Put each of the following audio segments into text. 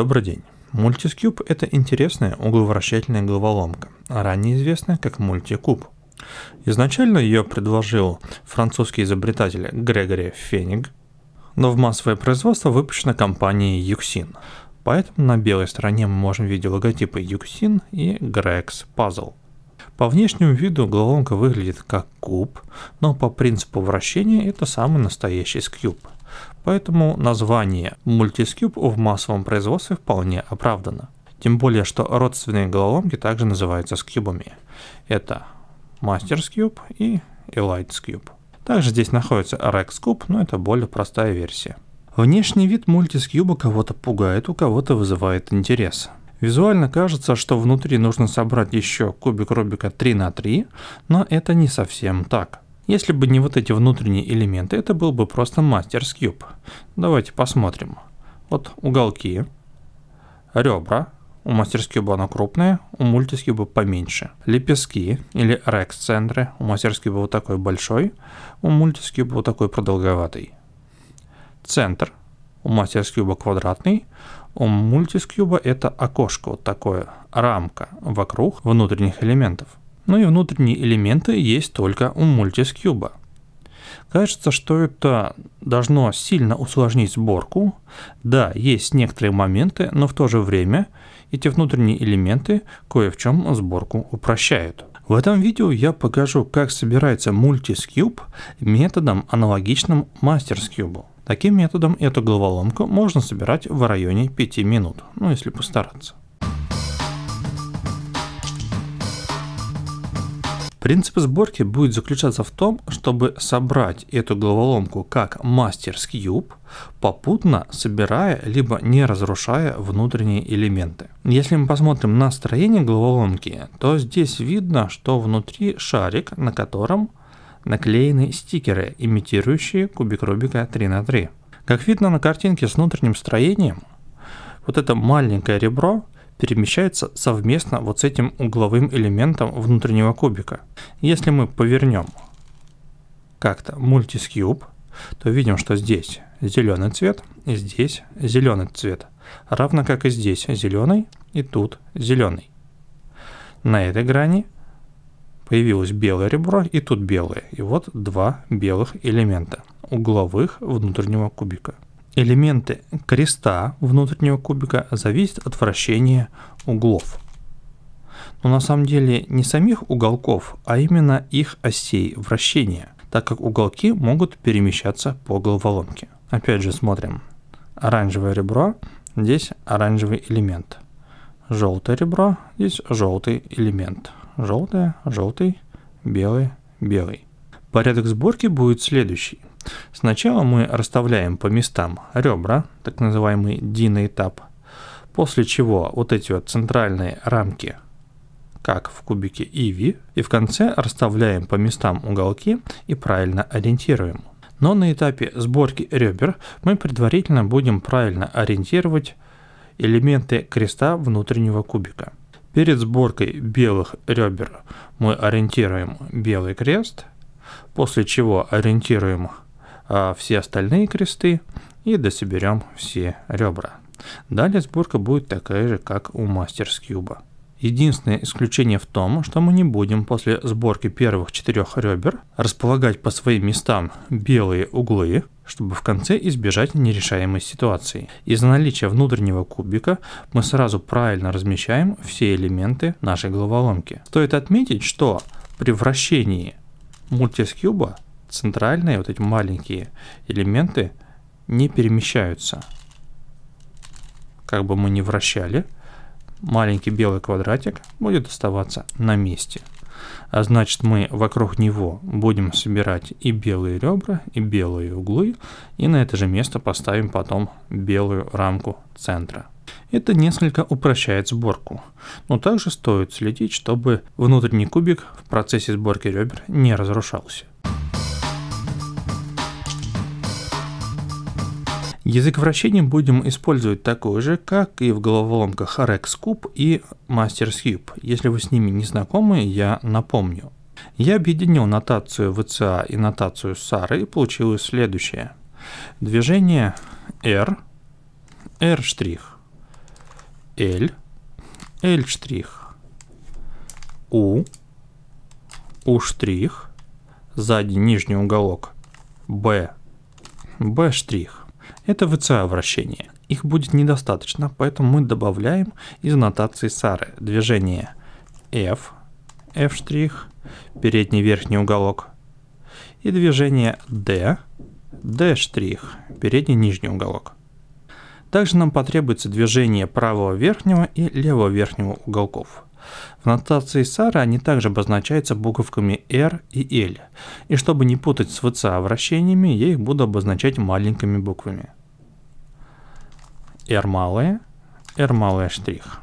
Добрый день. Мультискюб – это интересная угловращательная головоломка, а ранее известная как мультикуб. Изначально ее предложил французский изобретатель Грегори Фениг, но в массовое производство выпущена компанией Юксин. Поэтому на белой стороне мы можем видеть логотипы Юксин и Грекс Пазл. По внешнему виду головоломка выглядит как куб, но по принципу вращения это самый настоящий скьюб – Поэтому название Multiscube в массовом производстве вполне оправдано. Тем более, что родственные головоломки также называются скьюбами. Это Master's Cube и Elite's Cube. Также здесь находится Rex Cube, но это более простая версия. Внешний вид мультискьюба кого-то пугает, у кого-то вызывает интерес. Визуально кажется, что внутри нужно собрать еще кубик Рубика 3 на 3, но это не совсем так. Если бы не вот эти внутренние элементы, это был бы просто мастерс кьюб. Давайте посмотрим. Вот уголки, ребра, у мастерскюба оно крупное, у мультискюба поменьше. Лепестки или рекс-центры, у мастерскюба вот такой большой, у мультискюба вот такой продолговатый. Центр, у мастерскюба квадратный, у мультискюба это окошко вот такое, рамка вокруг внутренних элементов. Ну и внутренние элементы есть только у мультискюба. Кажется, что это должно сильно усложнить сборку. Да, есть некоторые моменты, но в то же время эти внутренние элементы кое в чем сборку упрощают. В этом видео я покажу, как собирается мультискьюб методом, аналогичным мастерскьюбу. Таким методом эту головоломку можно собирать в районе 5 минут, ну если постараться. Принцип сборки будет заключаться в том, чтобы собрать эту головоломку как мастерс-кьюб, попутно собирая либо не разрушая внутренние элементы. Если мы посмотрим на строение головоломки, то здесь видно, что внутри шарик, на котором наклеены стикеры, имитирующие кубик Рубика 3 на 3. Как видно на картинке с внутренним строением, вот это маленькое ребро – перемещается совместно вот с этим угловым элементом внутреннего кубика. Если мы повернем как-то мультискьюб, то видим, что здесь зеленый цвет, и здесь зеленый цвет, равно как и здесь зеленый, и тут зеленый. На этой грани появилось белое ребро, и тут белое. И вот два белых элемента угловых внутреннего кубика. Элементы креста внутреннего кубика зависят от вращения углов. Но на самом деле не самих уголков, а именно их осей вращения, так как уголки могут перемещаться по головоломке. Опять же смотрим. Оранжевое ребро, здесь оранжевый элемент. Желтое ребро, здесь желтый элемент. Желтое, желтый, белый, белый. Порядок сборки будет следующий. Сначала мы расставляем по местам ребра, так называемый дина этап, после чего вот эти вот центральные рамки, как в кубике Иви, и в конце расставляем по местам уголки и правильно ориентируем. Но на этапе сборки ребер мы предварительно будем правильно ориентировать элементы креста внутреннего кубика. Перед сборкой белых ребер мы ориентируем белый крест, после чего ориентируем а, все остальные кресты и дособерем все ребра. Далее сборка будет такая же, как у Мастерс Единственное исключение в том, что мы не будем после сборки первых четырех ребер располагать по своим местам белые углы, чтобы в конце избежать нерешаемой ситуации. Из-за наличия внутреннего кубика мы сразу правильно размещаем все элементы нашей головоломки. Стоит отметить, что при вращении мультискюба центральные, вот эти маленькие элементы не перемещаются. Как бы мы ни вращали, маленький белый квадратик будет оставаться на месте. А значит, мы вокруг него будем собирать и белые ребра, и белые углы, и на это же место поставим потом белую рамку центра. Это несколько упрощает сборку, но также стоит следить, чтобы внутренний кубик в процессе сборки ребер не разрушался. Язык вращения будем использовать такой же, как и в головоломках Rex Cube и Masters Cube. Если вы с ними не знакомы, я напомню. Я объединил нотацию ВЦА и нотацию Сары и получилось следующее. Движение R, R', L, L', U, U', сзади нижний уголок, B, B', это ВЦА вращение. Их будет недостаточно, поэтому мы добавляем из нотации Сары движение F, F', штрих, передний верхний уголок, и движение D, D', штрих, передний нижний уголок. Также нам потребуется движение правого верхнего и левого верхнего уголков. В нотации Сара они также обозначаются буковками R и L. И чтобы не путать с ВЦА вращениями, я их буду обозначать маленькими буквами. R малое, R малое штрих,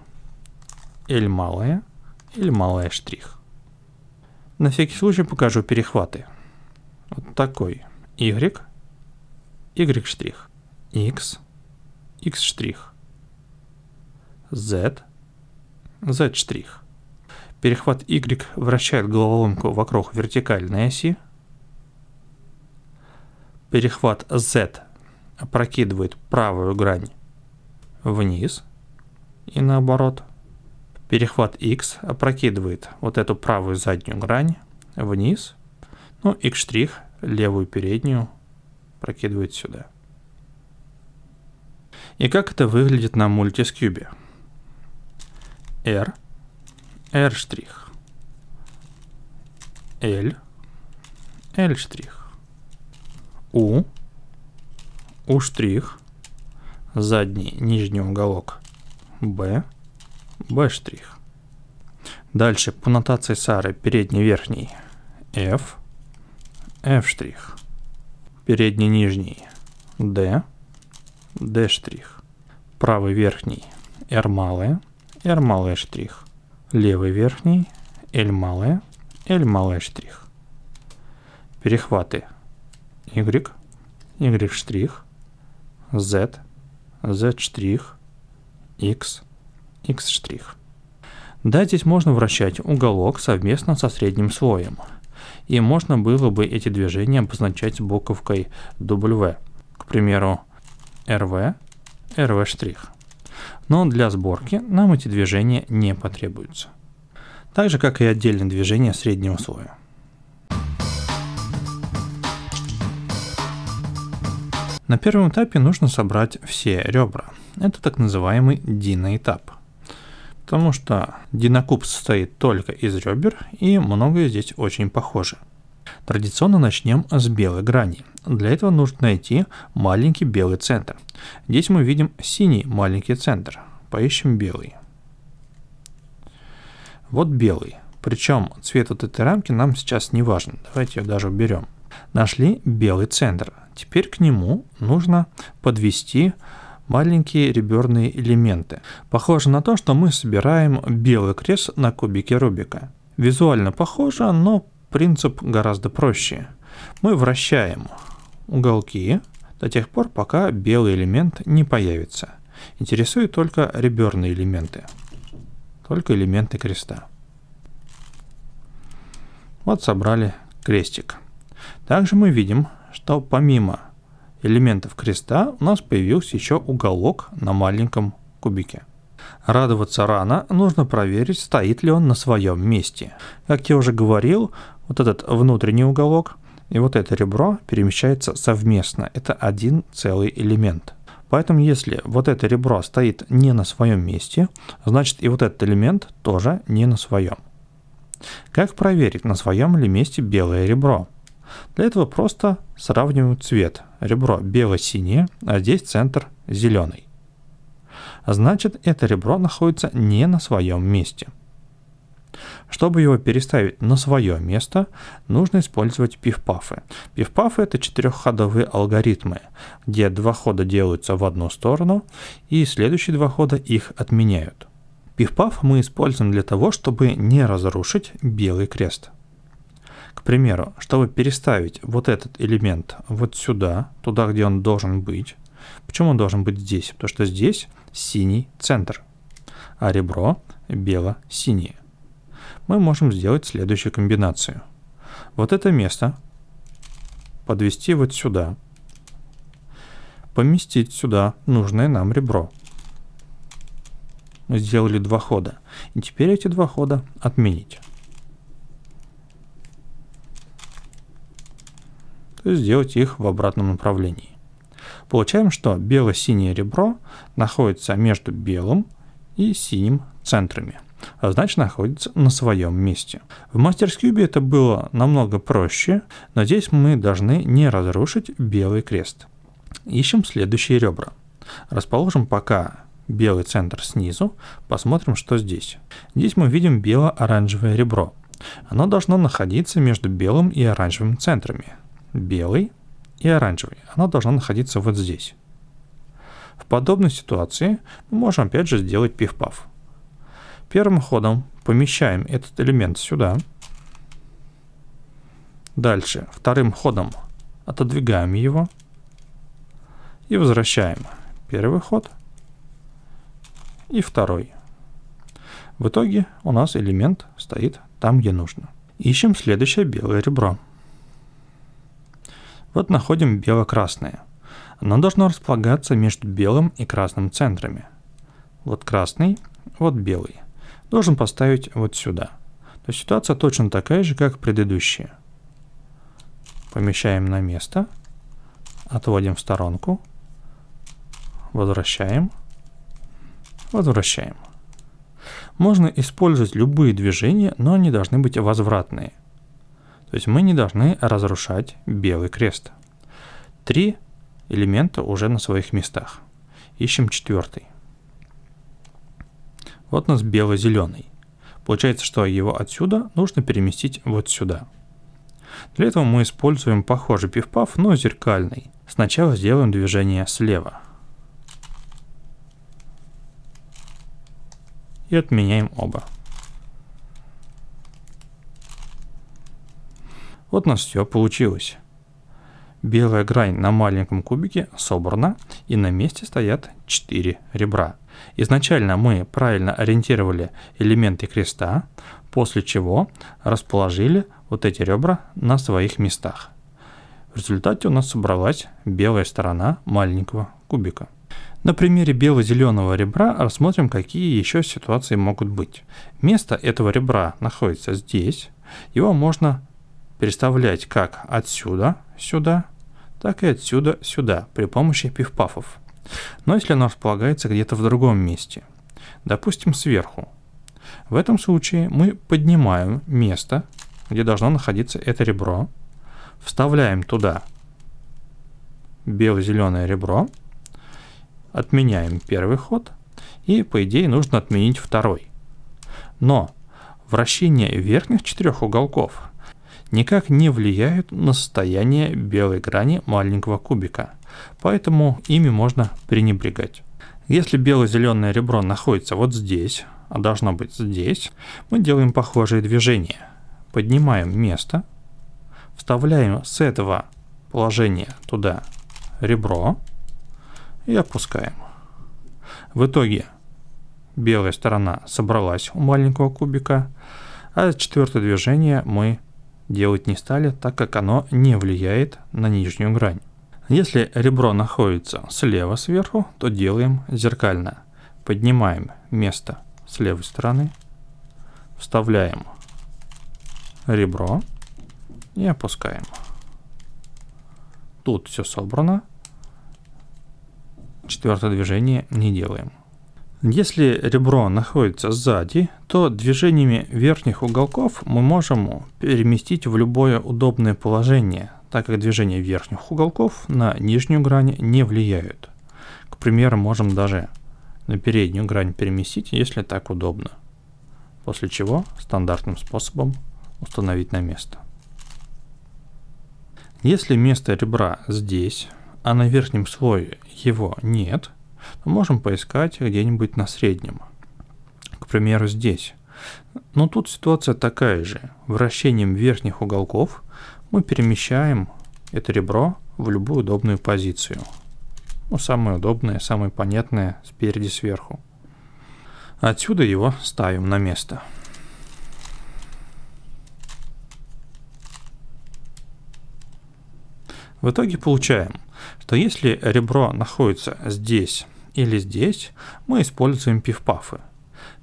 L малое, L малое штрих. На всякий случай покажу перехваты. Вот такой. Y, Y штрих, X, X штрих, Z, Z штрих. Перехват Y вращает головоломку вокруг вертикальной оси. Перехват Z опрокидывает правую грань вниз и наоборот. Перехват X опрокидывает вот эту правую заднюю грань вниз, ну, X' левую переднюю прокидывает сюда. И как это выглядит на мультискюбе? R, R', L, L', U, U', задний нижний уголок B, B'. Дальше по нотации Сары передний верхний F, F'. штрих, Передний нижний D, D'. Правый верхний R малое, R малое штрих. Левый верхний L малое, L малое штрих. Перехваты Y, Y', штрих, Z, z', x, x'. Да, здесь можно вращать уголок совместно со средним слоем. И можно было бы эти движения обозначать буковкой W. К примеру, RV, RV'. Но для сборки нам эти движения не потребуются. Так же, как и отдельные движения среднего слоя. На первом этапе нужно собрать все ребра. Это так называемый диноэтап. Потому что динокуб состоит только из ребер, и многое здесь очень похоже. Традиционно начнем с белой грани. Для этого нужно найти маленький белый центр. Здесь мы видим синий маленький центр. Поищем белый. Вот белый. Причем цвет вот этой рамки нам сейчас не важен. Давайте ее даже уберем. Нашли белый центр. Теперь к нему нужно подвести маленькие реберные элементы. Похоже на то, что мы собираем белый крест на кубике Рубика. Визуально похоже, но принцип гораздо проще. Мы вращаем уголки до тех пор, пока белый элемент не появится. Интересуют только реберные элементы, только элементы креста. Вот собрали крестик. Также мы видим, что помимо элементов креста у нас появился еще уголок на маленьком кубике. Радоваться рано, нужно проверить, стоит ли он на своем месте. Как я уже говорил, вот этот внутренний уголок и вот это ребро перемещается совместно, это один целый элемент. Поэтому если вот это ребро стоит не на своем месте, значит и вот этот элемент тоже не на своем. Как проверить, на своем ли месте белое ребро? Для этого просто сравниваем цвет. Ребро бело-синее, а здесь центр зеленый. Значит, это ребро находится не на своем месте. Чтобы его переставить на свое место, нужно использовать пифпафы. Пифпафы – это четырехходовые алгоритмы, где два хода делаются в одну сторону, и следующие два хода их отменяют. Пифпаф мы используем для того, чтобы не разрушить белый крест примеру, чтобы переставить вот этот элемент вот сюда, туда, где он должен быть. Почему он должен быть здесь? Потому что здесь синий центр, а ребро бело-синее. Мы можем сделать следующую комбинацию. Вот это место подвести вот сюда, поместить сюда нужное нам ребро. Мы сделали два хода. И теперь эти два хода отменить. сделать их в обратном направлении. Получаем, что бело-синее ребро находится между белым и синим центрами, а значит находится на своем месте. В MastersCube это было намного проще, но здесь мы должны не разрушить белый крест. Ищем следующие ребра. Расположим пока белый центр снизу, посмотрим, что здесь. Здесь мы видим бело-оранжевое ребро. Оно должно находиться между белым и оранжевым центрами, белый и оранжевый. Она должна находиться вот здесь. В подобной ситуации мы можем опять же сделать пиф-паф. Первым ходом помещаем этот элемент сюда. Дальше вторым ходом отодвигаем его и возвращаем первый ход и второй. В итоге у нас элемент стоит там, где нужно. Ищем следующее белое ребро. Вот находим бело-красное. Оно должно располагаться между белым и красным центрами. Вот красный, вот белый. Должен поставить вот сюда. То есть ситуация точно такая же, как предыдущая. Помещаем на место. Отводим в сторонку. Возвращаем. Возвращаем. Можно использовать любые движения, но они должны быть возвратные – то есть мы не должны разрушать белый крест. Три элемента уже на своих местах. Ищем четвертый. Вот у нас бело-зеленый. Получается, что его отсюда нужно переместить вот сюда. Для этого мы используем похожий пивпав, но зеркальный. Сначала сделаем движение слева. И отменяем оба. Вот у нас все получилось. Белая грань на маленьком кубике собрана, и на месте стоят 4 ребра. Изначально мы правильно ориентировали элементы креста, после чего расположили вот эти ребра на своих местах. В результате у нас собралась белая сторона маленького кубика. На примере бело-зеленого ребра рассмотрим, какие еще ситуации могут быть. Место этого ребра находится здесь. Его можно переставлять как отсюда сюда, так и отсюда сюда при помощи пифпафов. Но если оно располагается где-то в другом месте, допустим сверху, в этом случае мы поднимаем место, где должно находиться это ребро, вставляем туда бело-зеленое ребро, отменяем первый ход, и по идее нужно отменить второй. Но вращение верхних четырех уголков никак не влияют на состояние белой грани маленького кубика, поэтому ими можно пренебрегать. Если бело-зеленое ребро находится вот здесь, а должно быть здесь, мы делаем похожие движения. Поднимаем место, вставляем с этого положения туда ребро и опускаем. В итоге белая сторона собралась у маленького кубика, а четвертое движение мы делать не стали, так как оно не влияет на нижнюю грань. Если ребро находится слева сверху, то делаем зеркально. Поднимаем место с левой стороны, вставляем ребро и опускаем. Тут все собрано. Четвертое движение не делаем. Если ребро находится сзади, то движениями верхних уголков мы можем переместить в любое удобное положение, так как движения верхних уголков на нижнюю грань не влияют. К примеру, можем даже на переднюю грань переместить, если так удобно. После чего стандартным способом установить на место. Если место ребра здесь, а на верхнем слое его нет, мы можем поискать где-нибудь на среднем. К примеру, здесь. Но тут ситуация такая же. Вращением верхних уголков мы перемещаем это ребро в любую удобную позицию. Ну, самое удобное, самое понятное спереди сверху. Отсюда его ставим на место. В итоге получаем, что если ребро находится здесь, или здесь мы используем пифпафы.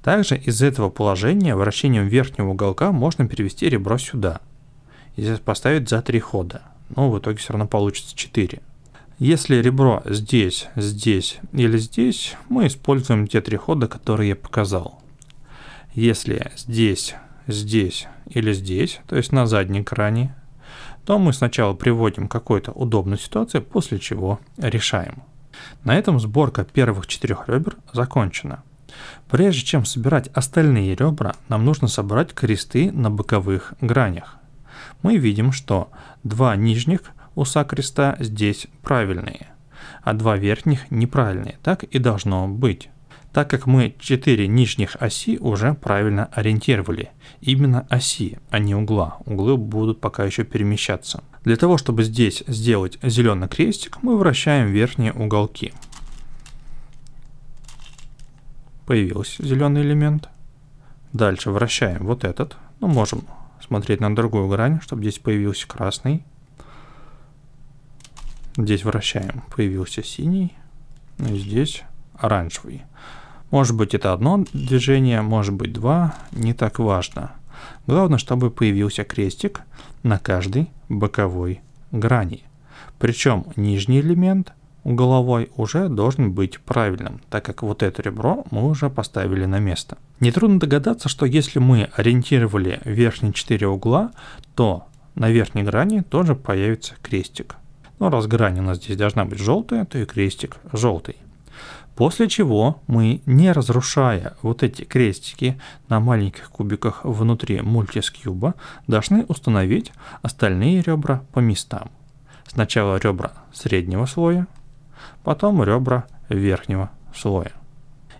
Также из этого положения вращением верхнего уголка можно перевести ребро сюда. И здесь поставить за три хода. Но в итоге все равно получится 4. Если ребро здесь, здесь или здесь, мы используем те три хода, которые я показал. Если здесь, здесь или здесь, то есть на заднем кране, то мы сначала приводим к какой-то удобной ситуации, после чего решаем. На этом сборка первых четырех ребер закончена. Прежде чем собирать остальные ребра, нам нужно собрать кресты на боковых гранях. Мы видим, что два нижних уса креста здесь правильные, а два верхних неправильные, так и должно быть так как мы четыре нижних оси уже правильно ориентировали. Именно оси, а не угла. Углы будут пока еще перемещаться. Для того, чтобы здесь сделать зеленый крестик, мы вращаем верхние уголки. Появился зеленый элемент. Дальше вращаем вот этот. Ну, можем смотреть на другую грань, чтобы здесь появился красный. Здесь вращаем, появился синий. Ну, здесь оранжевый. Может быть это одно движение, может быть два, не так важно. Главное, чтобы появился крестик на каждой боковой грани. Причем нижний элемент угловой уже должен быть правильным, так как вот это ребро мы уже поставили на место. Нетрудно догадаться, что если мы ориентировали верхние 4 угла, то на верхней грани тоже появится крестик. Но раз грань у нас здесь должна быть желтая, то и крестик желтый. После чего мы, не разрушая вот эти крестики на маленьких кубиках внутри мультискьюба, должны установить остальные ребра по местам. Сначала ребра среднего слоя, потом ребра верхнего слоя.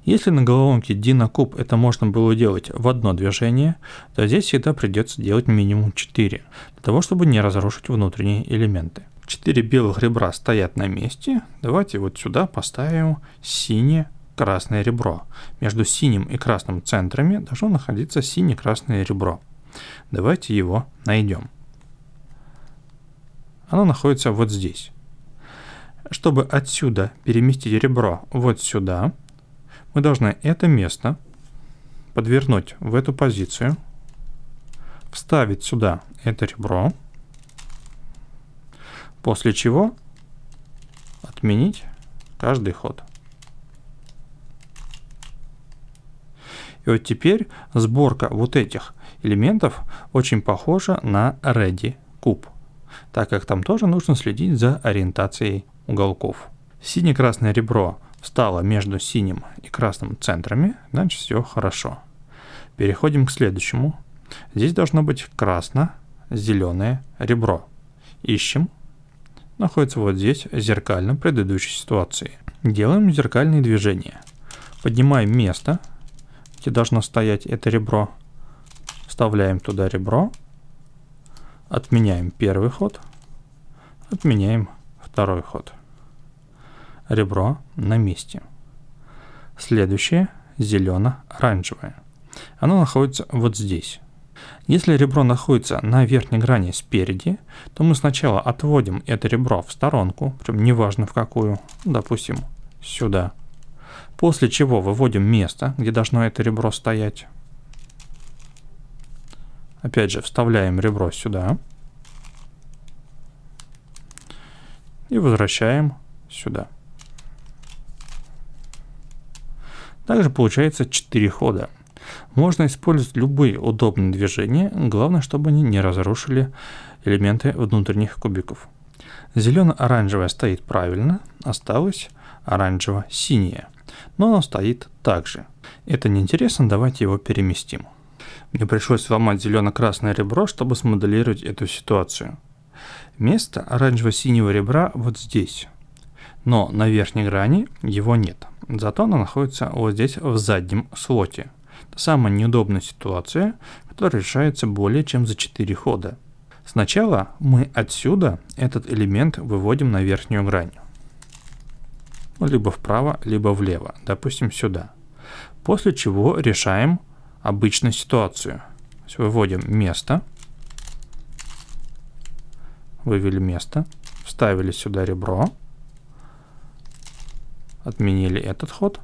Если на головоломке DynaCube это можно было делать в одно движение, то здесь всегда придется делать минимум 4, для того чтобы не разрушить внутренние элементы. 4 белых ребра стоят на месте. Давайте вот сюда поставим сине-красное ребро. Между синим и красным центрами должно находиться сине-красное ребро. Давайте его найдем. Оно находится вот здесь. Чтобы отсюда переместить ребро вот сюда, мы должны это место подвернуть в эту позицию, вставить сюда это ребро, После чего отменить каждый ход. И вот теперь сборка вот этих элементов очень похожа на Ready куб, так как там тоже нужно следить за ориентацией уголков. Сине-красное ребро стало между синим и красным центрами, значит все хорошо. Переходим к следующему. Здесь должно быть красно-зеленое ребро. Ищем находится вот здесь, зеркально предыдущей ситуации. Делаем зеркальные движения. Поднимаем место, где должно стоять это ребро. Вставляем туда ребро. Отменяем первый ход. Отменяем второй ход. Ребро на месте. Следующее зелено-оранжевое. Оно находится вот здесь. Если ребро находится на верхней грани спереди, то мы сначала отводим это ребро в сторонку, прям неважно в какую, допустим, сюда. После чего выводим место, где должно это ребро стоять. Опять же, вставляем ребро сюда. И возвращаем сюда. Также получается 4 хода. Можно использовать любые удобные движения, главное, чтобы они не разрушили элементы внутренних кубиков. зелено оранжевое стоит правильно, осталось оранжево-синее, но оно стоит также. Это неинтересно, давайте его переместим. Мне пришлось сломать зелено-красное ребро, чтобы смоделировать эту ситуацию. Место оранжево-синего ребра вот здесь, но на верхней грани его нет, зато оно находится вот здесь в заднем слоте. Это самая неудобная ситуация, которая решается более чем за 4 хода. Сначала мы отсюда этот элемент выводим на верхнюю грань. Ну, либо вправо, либо влево. Допустим, сюда. После чего решаем обычную ситуацию. выводим место. Вывели место. Вставили сюда ребро. Отменили этот ход.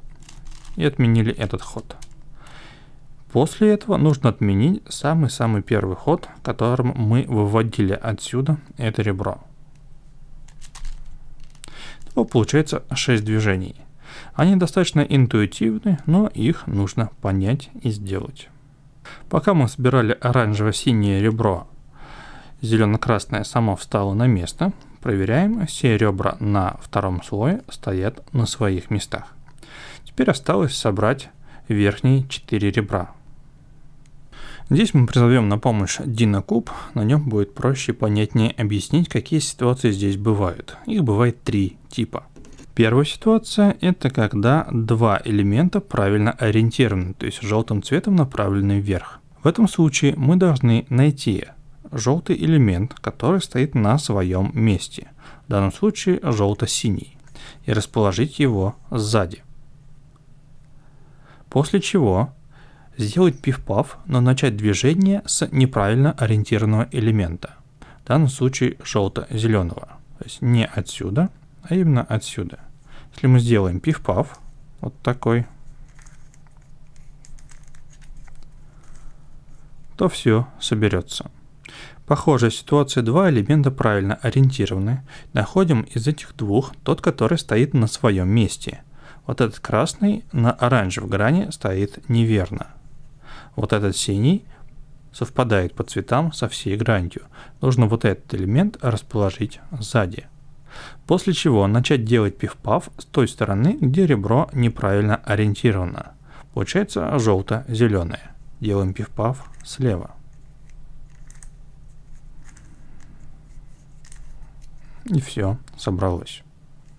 И отменили этот ход. После этого нужно отменить самый-самый первый ход, которым мы выводили отсюда это ребро. То ну, получается 6 движений. Они достаточно интуитивны, но их нужно понять и сделать. Пока мы собирали оранжево-синее ребро, зелено-красное само встало на место. Проверяем, все ребра на втором слое стоят на своих местах. Теперь осталось собрать верхние 4 ребра Здесь мы призовем на помощь Динокуб, на нем будет проще и понятнее объяснить, какие ситуации здесь бывают. Их бывает три типа. Первая ситуация – это когда два элемента правильно ориентированы, то есть желтым цветом направлены вверх. В этом случае мы должны найти желтый элемент, который стоит на своем месте, в данном случае желто-синий, и расположить его сзади. После чего сделать пиф-паф, но начать движение с неправильно ориентированного элемента, в данном случае желто-зеленого. То есть не отсюда, а именно отсюда. Если мы сделаем пиф-паф, вот такой, то все соберется. Похожая ситуация, два элемента правильно ориентированы. Находим из этих двух тот, который стоит на своем месте. Вот этот красный на оранжевой грани стоит неверно. Вот этот синий совпадает по цветам со всей гранью. Нужно вот этот элемент расположить сзади. После чего начать делать пиф-паф с той стороны, где ребро неправильно ориентировано. Получается желто-зеленое. Делаем пиф-паф слева. И все, собралось.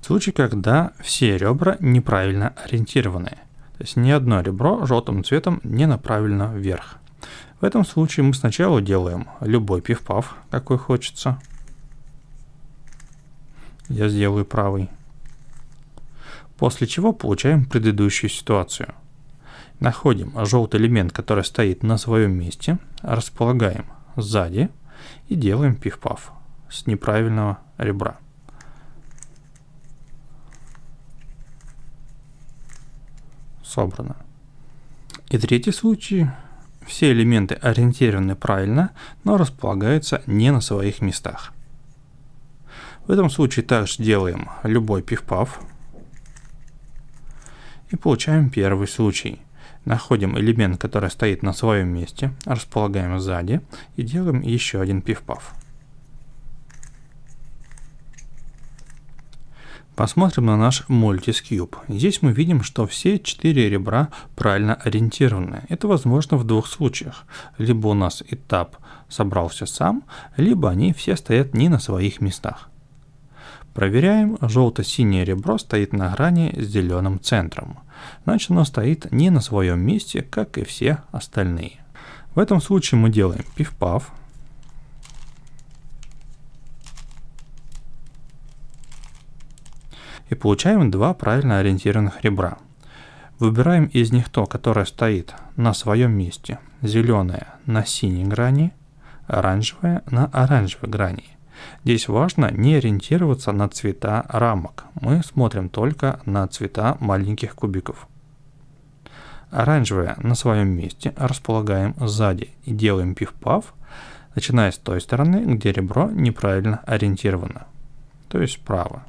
Случай, когда все ребра неправильно ориентированы – то есть ни одно ребро желтым цветом не направлено вверх. В этом случае мы сначала делаем любой пивпав, какой хочется. Я сделаю правый. После чего получаем предыдущую ситуацию. Находим желтый элемент, который стоит на своем месте, располагаем сзади и делаем пивпав с неправильного ребра. собрано. И третий случай. Все элементы ориентированы правильно, но располагаются не на своих местах. В этом случае также делаем любой пиф-паф и получаем первый случай. Находим элемент, который стоит на своем месте, располагаем сзади и делаем еще один пиф-паф. Посмотрим на наш Multis Здесь мы видим, что все четыре ребра правильно ориентированы. Это возможно в двух случаях. Либо у нас этап собрался сам, либо они все стоят не на своих местах. Проверяем, желто-синее ребро стоит на грани с зеленым центром. Значит оно стоит не на своем месте, как и все остальные. В этом случае мы делаем пиф-паф, и получаем два правильно ориентированных ребра. Выбираем из них то, которое стоит на своем месте. Зеленое на синей грани, оранжевое на оранжевой грани. Здесь важно не ориентироваться на цвета рамок. Мы смотрим только на цвета маленьких кубиков. Оранжевое на своем месте располагаем сзади и делаем пиф-паф, начиная с той стороны, где ребро неправильно ориентировано, то есть справа.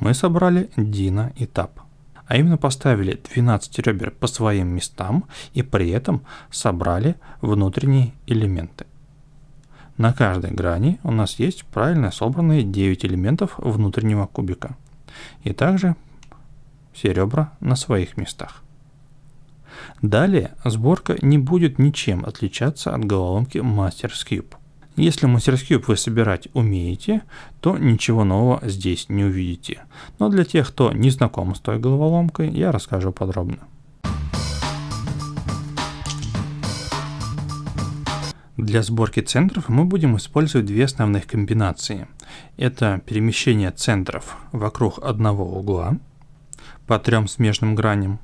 мы собрали Дина и Тап. А именно поставили 12 ребер по своим местам и при этом собрали внутренние элементы. На каждой грани у нас есть правильно собранные 9 элементов внутреннего кубика. И также все ребра на своих местах. Далее сборка не будет ничем отличаться от головоломки Masters Cube. Если мастерскую вы собирать умеете, то ничего нового здесь не увидите. Но для тех, кто не знаком с той головоломкой, я расскажу подробно. Для сборки центров мы будем использовать две основных комбинации. Это перемещение центров вокруг одного угла по трем смежным граням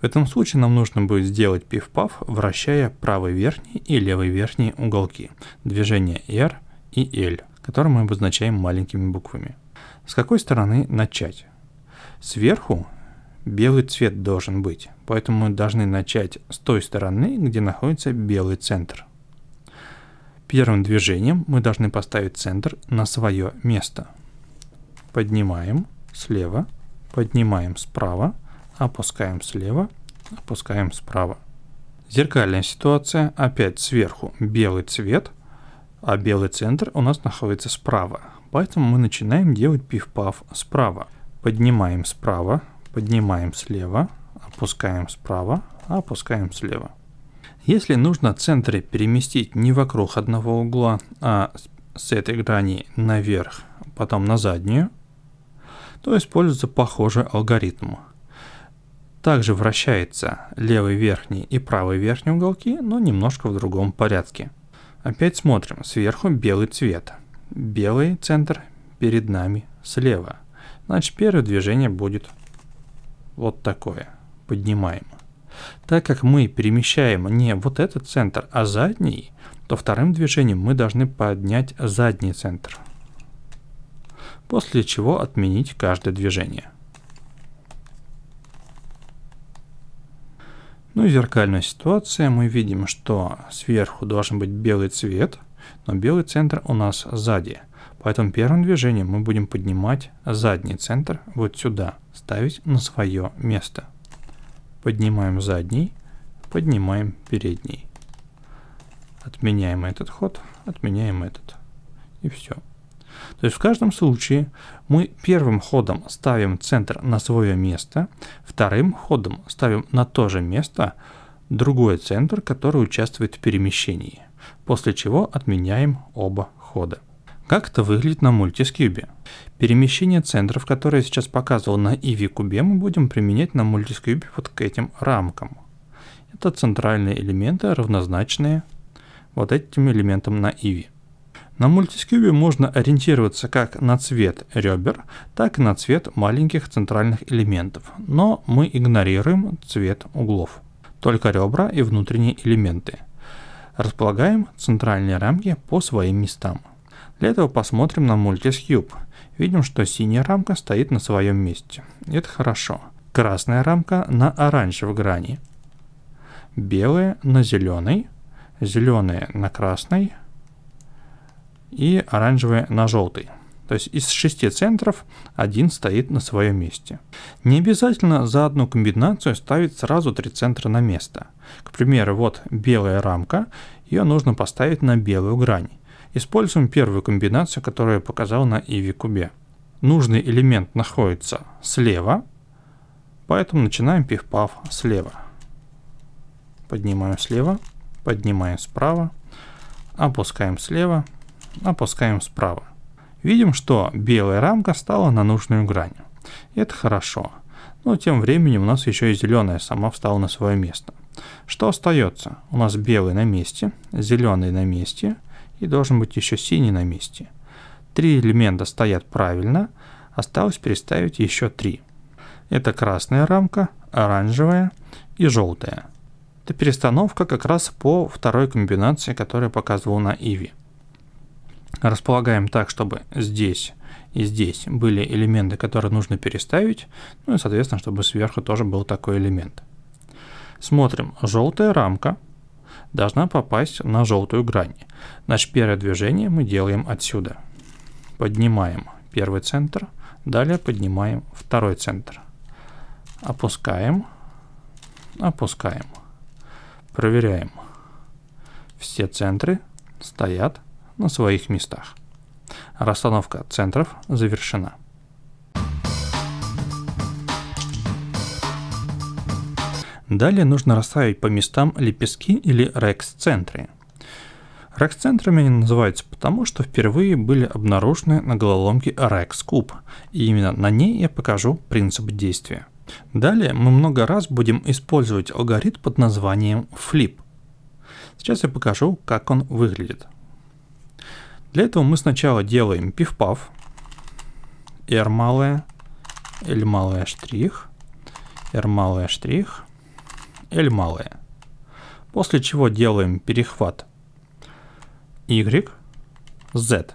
в этом случае нам нужно будет сделать пиф-паф, вращая правый верхний и левый верхний уголки, Движения R и L, которые мы обозначаем маленькими буквами. С какой стороны начать? Сверху белый цвет должен быть, поэтому мы должны начать с той стороны, где находится белый центр. Первым движением мы должны поставить центр на свое место. Поднимаем слева, поднимаем справа, опускаем слева, опускаем справа. Зеркальная ситуация, опять сверху белый цвет, а белый центр у нас находится справа. Поэтому мы начинаем делать пиф-паф справа. Поднимаем справа, поднимаем слева, опускаем справа, опускаем слева. Если нужно центры переместить не вокруг одного угла, а с этой грани наверх, потом на заднюю, то используется похожий алгоритм. Также вращается левый верхний и правый верхний уголки, но немножко в другом порядке. Опять смотрим, сверху белый цвет. Белый центр перед нами слева. Значит, первое движение будет вот такое, поднимаем. Так как мы перемещаем не вот этот центр, а задний, то вторым движением мы должны поднять задний центр. После чего отменить каждое движение. Ну и зеркальная ситуация. Мы видим, что сверху должен быть белый цвет, но белый центр у нас сзади. Поэтому первым движением мы будем поднимать задний центр вот сюда, ставить на свое место. Поднимаем задний, поднимаем передний. Отменяем этот ход, отменяем этот. И все. То есть в каждом случае мы первым ходом ставим центр на свое место, вторым ходом ставим на то же место другой центр, который участвует в перемещении, после чего отменяем оба хода. Как это выглядит на мультискьюбе? Перемещение центров, которые я сейчас показывал на иви кубе, мы будем применять на мультискьюбе вот к этим рамкам. Это центральные элементы, равнозначные вот этим элементам на иви. На мультискюбе можно ориентироваться как на цвет ребер, так и на цвет маленьких центральных элементов, но мы игнорируем цвет углов. Только ребра и внутренние элементы. Располагаем центральные рамки по своим местам. Для этого посмотрим на мультискюб. Видим, что синяя рамка стоит на своем месте. Это хорошо. Красная рамка на оранжевой грани. Белая на зеленой. Зеленая на красной и оранжевые на желтый. То есть из шести центров один стоит на своем месте. Не обязательно за одну комбинацию ставить сразу три центра на место. К примеру, вот белая рамка, ее нужно поставить на белую грань. Используем первую комбинацию, которую я показал на Иви кубе. Нужный элемент находится слева, поэтому начинаем пиф-паф слева. Поднимаем слева, поднимаем справа, опускаем слева, Опускаем справа. Видим, что белая рамка стала на нужную грань. Это хорошо. Но тем временем у нас еще и зеленая сама встала на свое место. Что остается? У нас белый на месте, зеленый на месте и должен быть еще синий на месте. Три элемента стоят правильно, осталось переставить еще три. Это красная рамка, оранжевая и желтая. Это перестановка как раз по второй комбинации, которую я показывал на Иви располагаем так, чтобы здесь и здесь были элементы, которые нужно переставить, ну и, соответственно, чтобы сверху тоже был такой элемент. Смотрим, желтая рамка должна попасть на желтую грань. Значит, первое движение мы делаем отсюда. Поднимаем первый центр, далее поднимаем второй центр. Опускаем, опускаем. Проверяем. Все центры стоят на своих местах. Расстановка центров завершена. Далее нужно расставить по местам лепестки или рекс-центры. Рекс-центрами они называются потому, что впервые были обнаружены на головоломке Рекс-куб, и именно на ней я покажу принцип действия. Далее мы много раз будем использовать алгоритм под названием Flip. Сейчас я покажу, как он выглядит. Для этого мы сначала делаем пиф-паф, r малое, l малое штрих, r малое штрих, l малое. После чего делаем перехват y, z.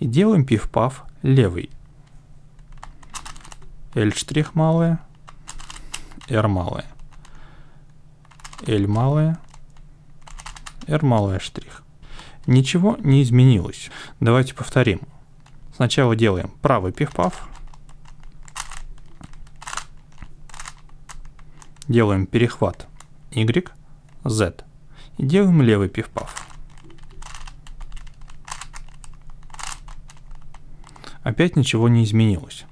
И делаем пиф-паф левый. L' штрих малое, R малое, L малое, R малое штрих. Ничего не изменилось. Давайте повторим. Сначала делаем правый пиф-паф. Делаем перехват Y, Z. И делаем левый пиф-паф. Опять ничего не изменилось.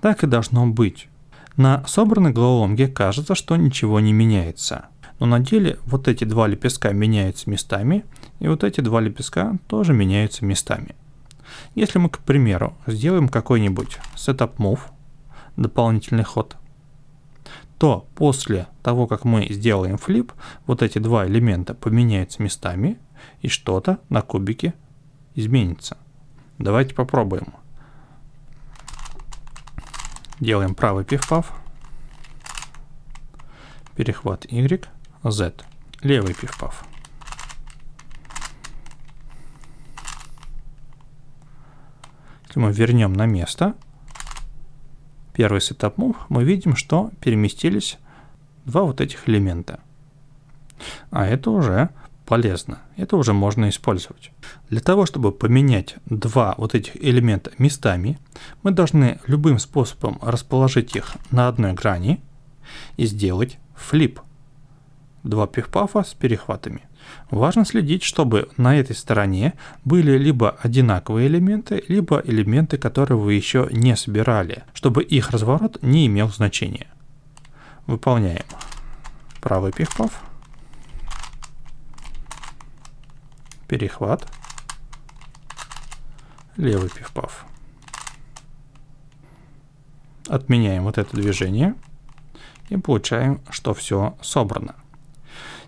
Так и должно быть. На собранной головоломке кажется, что ничего не меняется. Но на деле вот эти два лепестка меняются местами, и вот эти два лепестка тоже меняются местами. Если мы, к примеру, сделаем какой-нибудь setup move, дополнительный ход, то после того, как мы сделаем флип, вот эти два элемента поменяются местами, и что-то на кубике изменится. Давайте попробуем. Делаем правый пиф-паф, перехват Y, Z, левый пиф-паф. Если мы вернем на место первый сетап move, мы видим, что переместились два вот этих элемента. А это уже полезно, это уже можно использовать. Для того, чтобы поменять два вот этих элемента местами, мы должны любым способом расположить их на одной грани и сделать флип. Два пифпафа с перехватами. Важно следить, чтобы на этой стороне были либо одинаковые элементы, либо элементы, которые вы еще не собирали, чтобы их разворот не имел значения. Выполняем правый пифпаф, перехват, левый пифпаф. Отменяем вот это движение и получаем, что все собрано.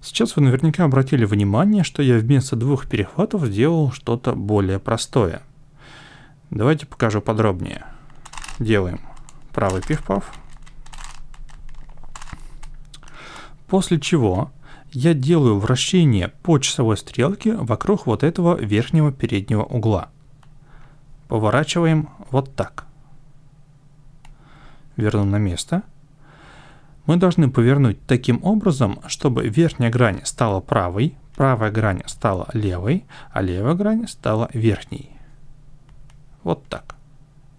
Сейчас вы наверняка обратили внимание, что я вместо двух перехватов сделал что-то более простое. Давайте покажу подробнее. Делаем правый пиф-паф. После чего я делаю вращение по часовой стрелке вокруг вот этого верхнего переднего угла. Поворачиваем вот так. Верну на место мы должны повернуть таким образом, чтобы верхняя грань стала правой, правая грань стала левой, а левая грань стала верхней. Вот так.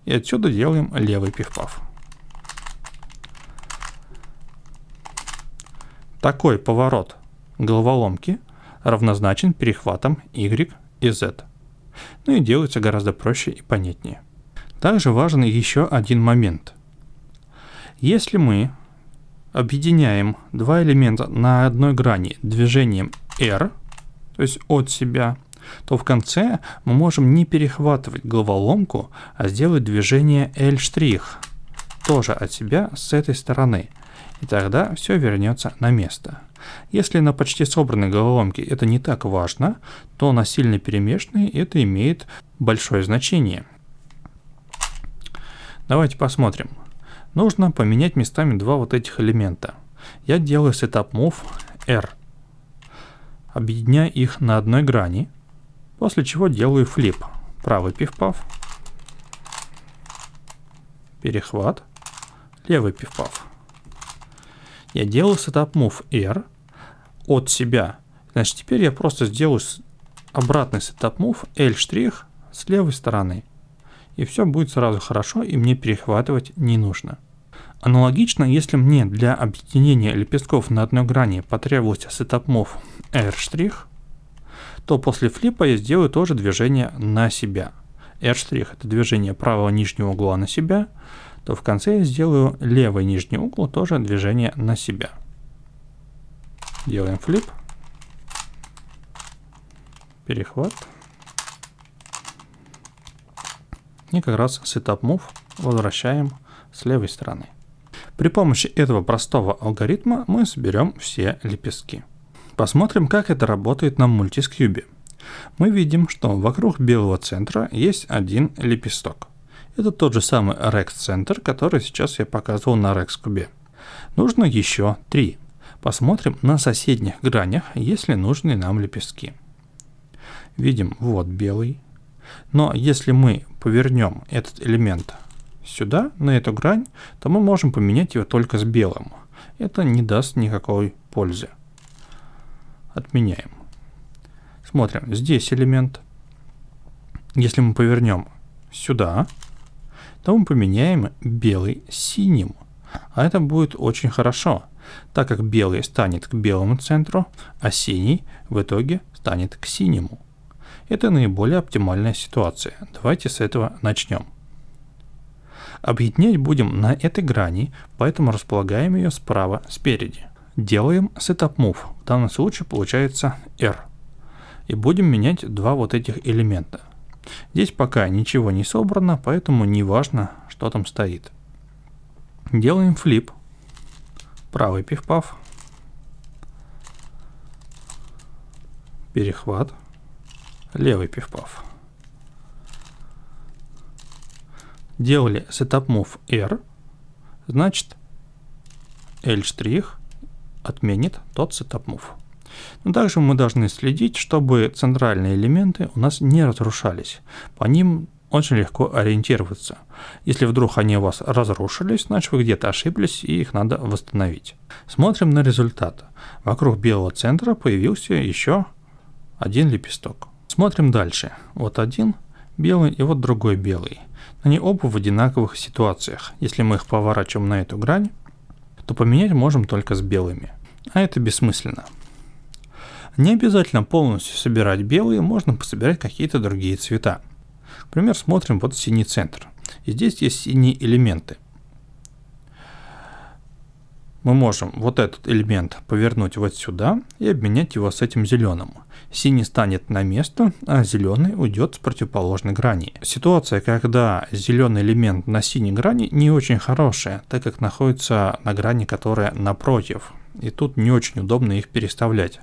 И отсюда делаем левый пиф-паф. Такой поворот головоломки равнозначен перехватом Y и Z. Ну и делается гораздо проще и понятнее. Также важен еще один момент. Если мы объединяем два элемента на одной грани движением R, то есть от себя, то в конце мы можем не перехватывать головоломку, а сделать движение L' тоже от себя с этой стороны. И тогда все вернется на место. Если на почти собранной головоломке это не так важно, то на сильно перемешанной это имеет большое значение. Давайте посмотрим нужно поменять местами два вот этих элемента. Я делаю setup move R. объединяя их на одной грани, после чего делаю флип, Правый пифпав, перехват, левый пифпав. Я делаю setup move R от себя. Значит, теперь я просто сделаю обратный setup move L' с левой стороны и все будет сразу хорошо, и мне перехватывать не нужно. Аналогично, если мне для объединения лепестков на одной грани потребуется сетап мов R', то после флипа я сделаю тоже движение на себя. R' это движение правого нижнего угла на себя, то в конце я сделаю левый нижний угол тоже движение на себя. Делаем флип. Перехват. Перехват. И как раз setup move возвращаем с левой стороны. При помощи этого простого алгоритма мы соберем все лепестки. Посмотрим, как это работает на мультискьюбе. Мы видим, что вокруг белого центра есть один лепесток. Это тот же самый Rex-центр, который сейчас я показывал на Rex-кубе. Нужно еще три. Посмотрим на соседних гранях, есть ли нужные нам лепестки. Видим, вот белый, но если мы повернем этот элемент сюда, на эту грань, то мы можем поменять его только с белым. Это не даст никакой пользы. Отменяем. Смотрим, здесь элемент. Если мы повернем сюда, то мы поменяем белый с синим. А это будет очень хорошо, так как белый станет к белому центру, а синий в итоге станет к синему. Это наиболее оптимальная ситуация. Давайте с этого начнем. Объединять будем на этой грани, поэтому располагаем ее справа спереди. Делаем setup move, в данном случае получается R. И будем менять два вот этих элемента. Здесь пока ничего не собрано, поэтому не важно, что там стоит. Делаем флип, правый пиф-паф, перехват, левый пифпаф. Делали setup move R, значит L' штрих отменит тот setup move. Но также мы должны следить, чтобы центральные элементы у нас не разрушались. По ним очень легко ориентироваться. Если вдруг они у вас разрушились, значит вы где-то ошиблись и их надо восстановить. Смотрим на результат. Вокруг белого центра появился еще один лепесток. Смотрим дальше. Вот один белый и вот другой белый. Они оба в одинаковых ситуациях. Если мы их поворачиваем на эту грань, то поменять можем только с белыми. А это бессмысленно. Не обязательно полностью собирать белые, можно пособирать какие-то другие цвета. Например, смотрим вот синий центр. И здесь есть синие элементы – мы можем вот этот элемент повернуть вот сюда и обменять его с этим зеленым. Синий станет на место, а зеленый уйдет с противоположной грани. Ситуация, когда зеленый элемент на синей грани не очень хорошая, так как находится на грани, которая напротив. И тут не очень удобно их переставлять.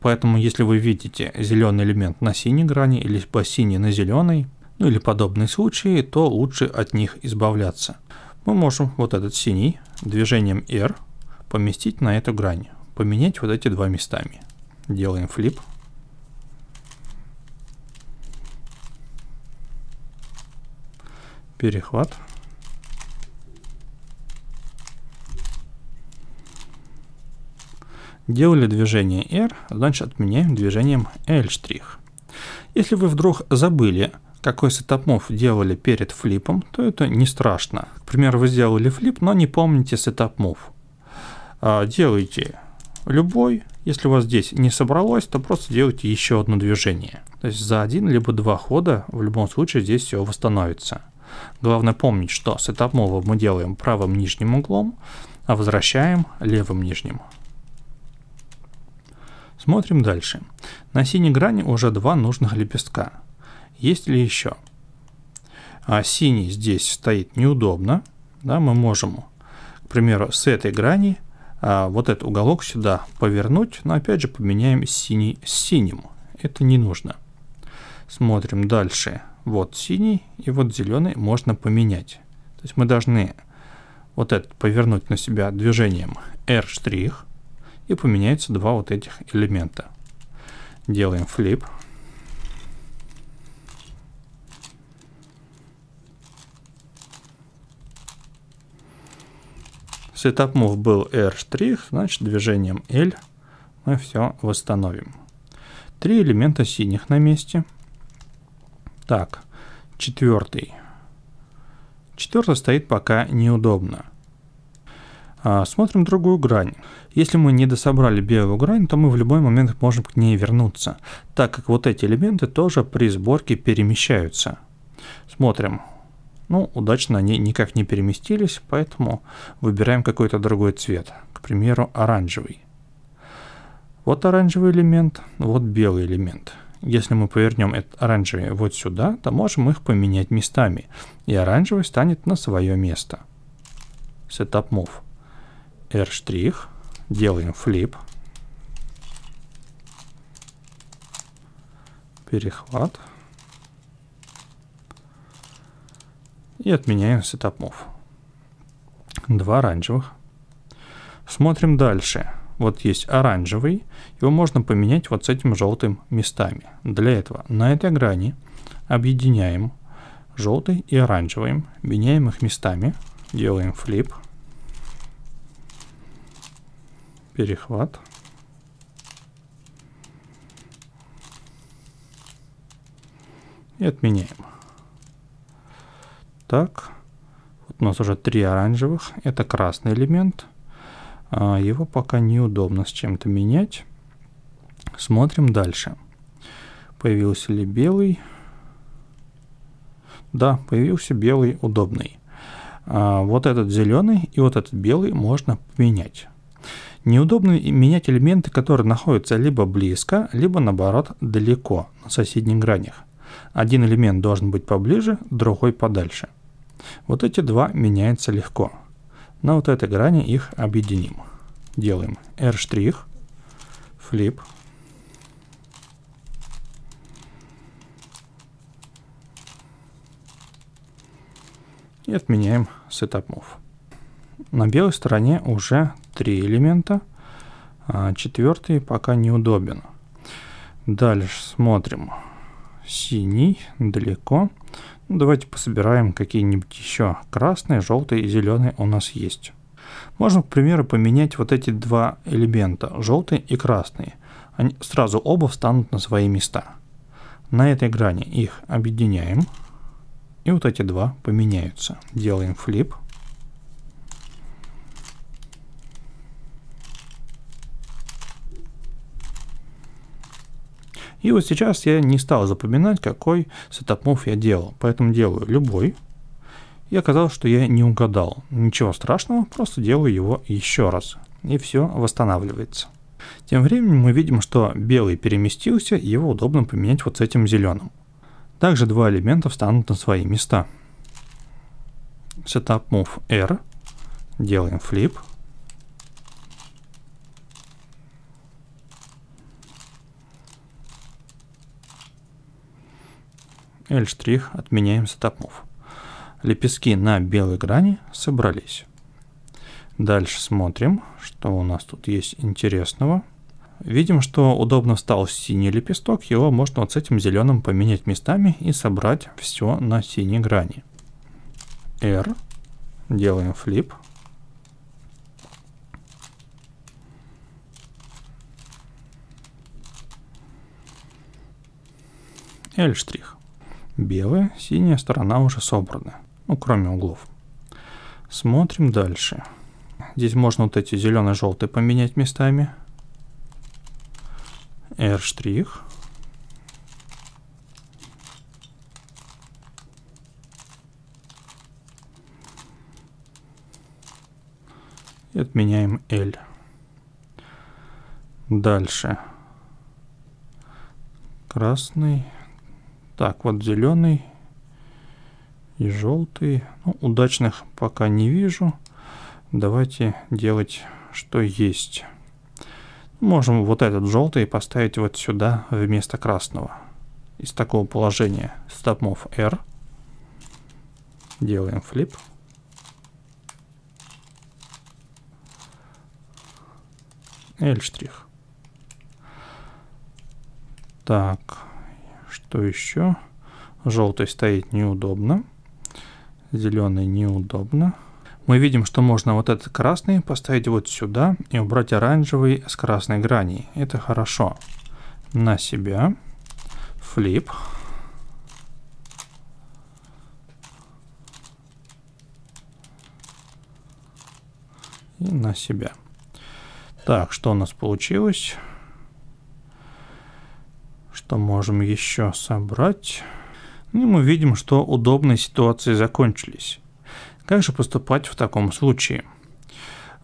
Поэтому если вы видите зеленый элемент на синей грани или по синей на зеленой, ну или подобные случаи, то лучше от них избавляться. Мы можем вот этот синий движением R поместить на эту грань, поменять вот эти два местами. Делаем флип. Перехват. Делали движение R, значит отменяем движением L'. Если вы вдруг забыли, какой сетап мов делали перед флипом, то это не страшно. К примеру, вы сделали флип, но не помните сетап мов. А, делайте любой. Если у вас здесь не собралось, то просто делайте еще одно движение. То есть за один либо два хода в любом случае здесь все восстановится. Главное помнить, что сетап мова мы делаем правым нижним углом, а возвращаем левым нижним. Смотрим дальше. На синей грани уже два нужных лепестка. Есть ли еще? А синий здесь стоит неудобно. Да, мы можем, к примеру, с этой грани а, вот этот уголок сюда повернуть, но опять же поменяем синий с синим. Это не нужно. Смотрим дальше. Вот синий и вот зеленый можно поменять. То есть мы должны вот этот повернуть на себя движением R' штрих и поменяются два вот этих элемента. Делаем флип, Сетап move был R', значит движением L мы все восстановим. Три элемента синих на месте. Так, четвертый. Четвертый стоит пока неудобно. А, смотрим другую грань. Если мы не дособрали белую грань, то мы в любой момент можем к ней вернуться, так как вот эти элементы тоже при сборке перемещаются. Смотрим. Ну, удачно они никак не переместились, поэтому выбираем какой-то другой цвет, к примеру, оранжевый. Вот оранжевый элемент, вот белый элемент. Если мы повернем этот оранжевый вот сюда, то можем их поменять местами, и оранжевый станет на свое место. Setup Move. R', делаем флип. Перехват. и отменяем сетап move. Два оранжевых. Смотрим дальше. Вот есть оранжевый, его можно поменять вот с этим желтым местами. Для этого на этой грани объединяем желтый и оранжевый, меняем их местами, делаем флип, перехват. И отменяем. Так, вот у нас уже три оранжевых. Это красный элемент. А, его пока неудобно с чем-то менять. Смотрим дальше. Появился ли белый? Да, появился белый удобный. А, вот этот зеленый и вот этот белый можно поменять. Неудобно менять элементы, которые находятся либо близко, либо наоборот далеко, на соседних гранях. Один элемент должен быть поближе, другой подальше. Вот эти два меняются легко. На вот этой грани их объединим. Делаем R', flip, и отменяем setup move. На белой стороне уже три элемента, а четвертый пока неудобен. Дальше смотрим синий, далеко. Ну, давайте пособираем какие-нибудь еще. Красный, желтый и зеленый у нас есть. Можно, к примеру, поменять вот эти два элемента, желтый и красный. Они сразу оба встанут на свои места. На этой грани их объединяем. И вот эти два поменяются. Делаем флип. И вот сейчас я не стал запоминать, какой сетап мув я делал. Поэтому делаю любой. И оказалось, что я не угадал. Ничего страшного, просто делаю его еще раз. И все восстанавливается. Тем временем мы видим, что белый переместился, его удобно поменять вот с этим зеленым. Также два элемента встанут на свои места. Setup Move R. Делаем флип. L' отменяем затопнув. Лепестки на белой грани собрались. Дальше смотрим, что у нас тут есть интересного. Видим, что удобно стал синий лепесток, его можно вот с этим зеленым поменять местами и собрать все на синей грани. R, делаем флип. L' белая, синяя сторона уже собрана, ну кроме углов. Смотрим дальше. Здесь можно вот эти зеленые, желтые поменять местами. R'. И отменяем L. Дальше. Красный, так, вот зеленый и желтый. Ну, удачных пока не вижу. Давайте делать, что есть. Можем вот этот желтый поставить вот сюда вместо красного. Из такого положения стопмов R. Делаем флип. L штрих. Так, что еще? Желтый стоит неудобно. Зеленый неудобно. Мы видим, что можно вот этот красный поставить вот сюда и убрать оранжевый с красной грани. Это хорошо. На себя. Флип. И на себя. Так, что у нас получилось? Что можем еще собрать? Ну и мы видим, что удобные ситуации закончились. Как же поступать в таком случае?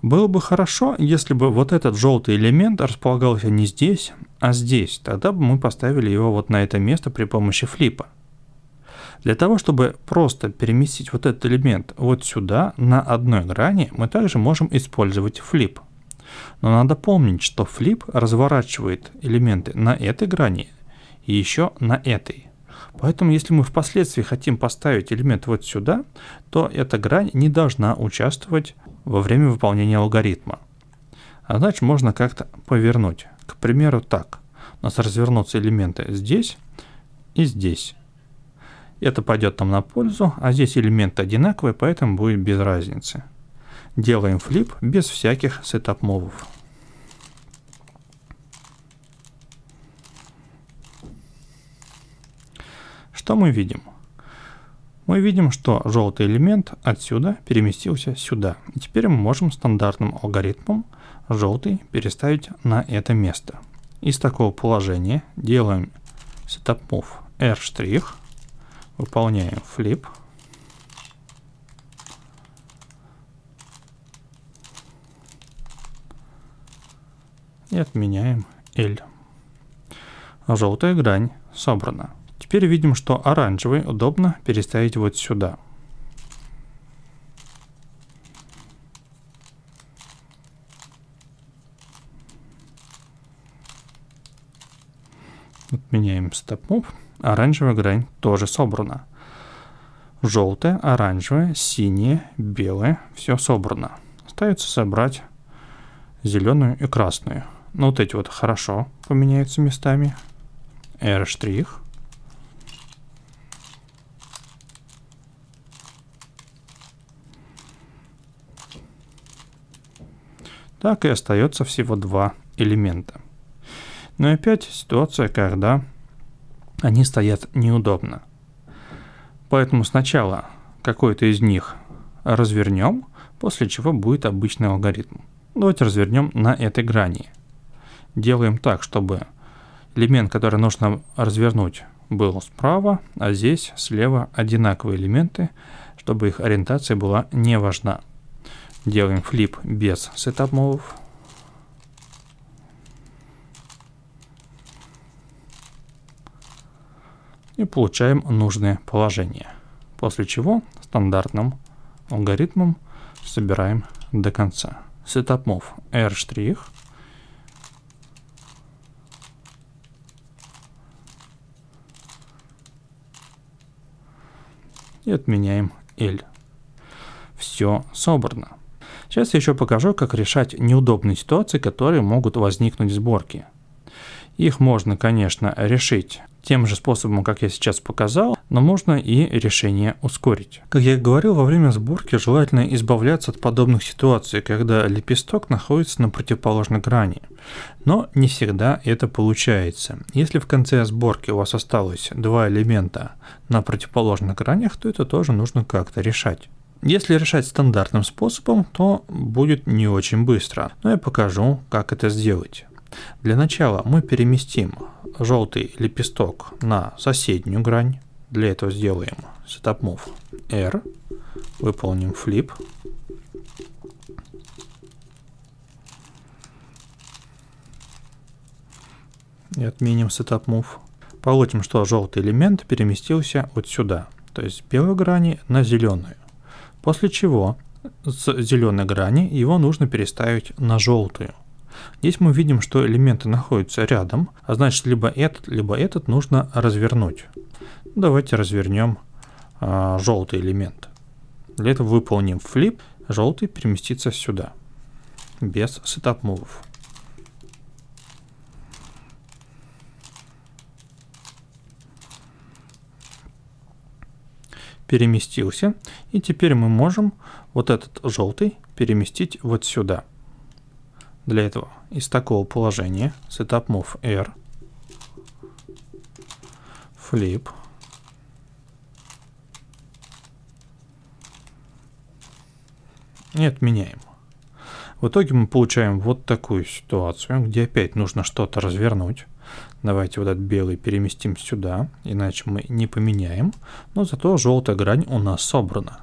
Было бы хорошо, если бы вот этот желтый элемент располагался не здесь, а здесь. Тогда бы мы поставили его вот на это место при помощи флипа. Для того, чтобы просто переместить вот этот элемент вот сюда, на одной грани, мы также можем использовать флип. Но надо помнить, что флип разворачивает элементы на этой грани и еще на этой. Поэтому если мы впоследствии хотим поставить элемент вот сюда, то эта грань не должна участвовать во время выполнения алгоритма. А значит можно как-то повернуть. К примеру так. У нас развернутся элементы здесь и здесь. Это пойдет нам на пользу, а здесь элементы одинаковые, поэтому будет без разницы. Делаем флип без всяких сетап-мовов. Что мы видим? Мы видим, что желтый элемент отсюда переместился сюда. И теперь мы можем стандартным алгоритмом желтый переставить на это место. Из такого положения делаем setup move R', выполняем flip, и отменяем L. Желтая грань собрана. Теперь видим, что оранжевый удобно переставить вот сюда. Вот меняем степ-моб. Оранжевая грань тоже собрана. Желтая, оранжевая, синее, белое. Все собрано. Остается собрать зеленую и красную. Ну вот эти вот хорошо поменяются местами. R' так и остается всего два элемента. Но опять ситуация, когда они стоят неудобно. Поэтому сначала какой-то из них развернем, после чего будет обычный алгоритм. Давайте развернем на этой грани. Делаем так, чтобы элемент, который нужно развернуть, был справа, а здесь слева одинаковые элементы, чтобы их ориентация была не важна. Делаем флип без сетап мовов. И получаем нужное положение. После чего стандартным алгоритмом собираем до конца. Сетап мов R' и отменяем L. Все собрано. Сейчас я еще покажу, как решать неудобные ситуации, которые могут возникнуть в сборке. Их можно, конечно, решить тем же способом, как я сейчас показал, но можно и решение ускорить. Как я и говорил, во время сборки желательно избавляться от подобных ситуаций, когда лепесток находится на противоположной грани. Но не всегда это получается. Если в конце сборки у вас осталось два элемента на противоположных гранях, то это тоже нужно как-то решать. Если решать стандартным способом, то будет не очень быстро, но я покажу, как это сделать. Для начала мы переместим желтый лепесток на соседнюю грань. Для этого сделаем setup move R, выполним flip. И отменим setup move. Получим, что желтый элемент переместился вот сюда, то есть с белой грани на зеленую. После чего с зеленой грани его нужно переставить на желтую. Здесь мы видим, что элементы находятся рядом, а значит либо этот, либо этот нужно развернуть. Давайте развернем э, а, желтый элемент. Для этого выполним флип, желтый переместится сюда, без сетап мувов. переместился. И теперь мы можем вот этот желтый переместить вот сюда. Для этого из такого положения setup move R flip и отменяем. В итоге мы получаем вот такую ситуацию, где опять нужно что-то развернуть. Давайте вот этот белый переместим сюда, иначе мы не поменяем. Но зато желтая грань у нас собрана.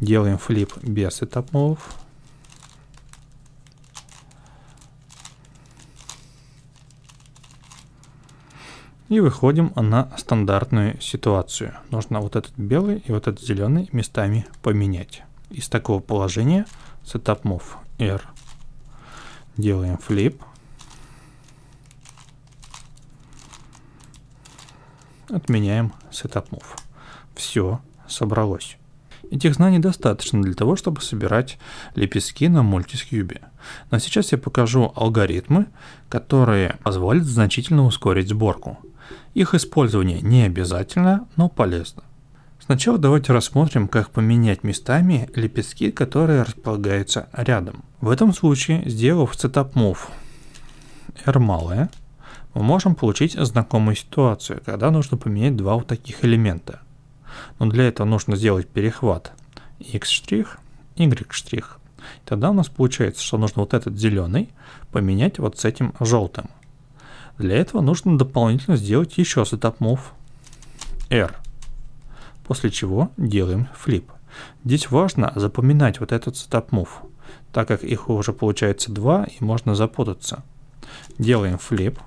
Делаем флип без этап move. И выходим на стандартную ситуацию. Нужно вот этот белый и вот этот зеленый местами поменять. Из такого положения setup move R. Делаем флип. Отменяем setup move. Все собралось. Этих знаний достаточно для того, чтобы собирать лепестки на мультискьюбе. Но сейчас я покажу алгоритмы, которые позволят значительно ускорить сборку. Их использование не обязательно, но полезно. Сначала давайте рассмотрим, как поменять местами лепестки, которые располагаются рядом. В этом случае, сделав setup move r малое, мы можем получить знакомую ситуацию, когда нужно поменять два вот таких элемента. Но для этого нужно сделать перехват x', y'. Тогда у нас получается, что нужно вот этот зеленый поменять вот с этим желтым. Для этого нужно дополнительно сделать еще сетап move r. После чего делаем flip. Здесь важно запоминать вот этот сетап move, так как их уже получается два и можно запутаться. Делаем флип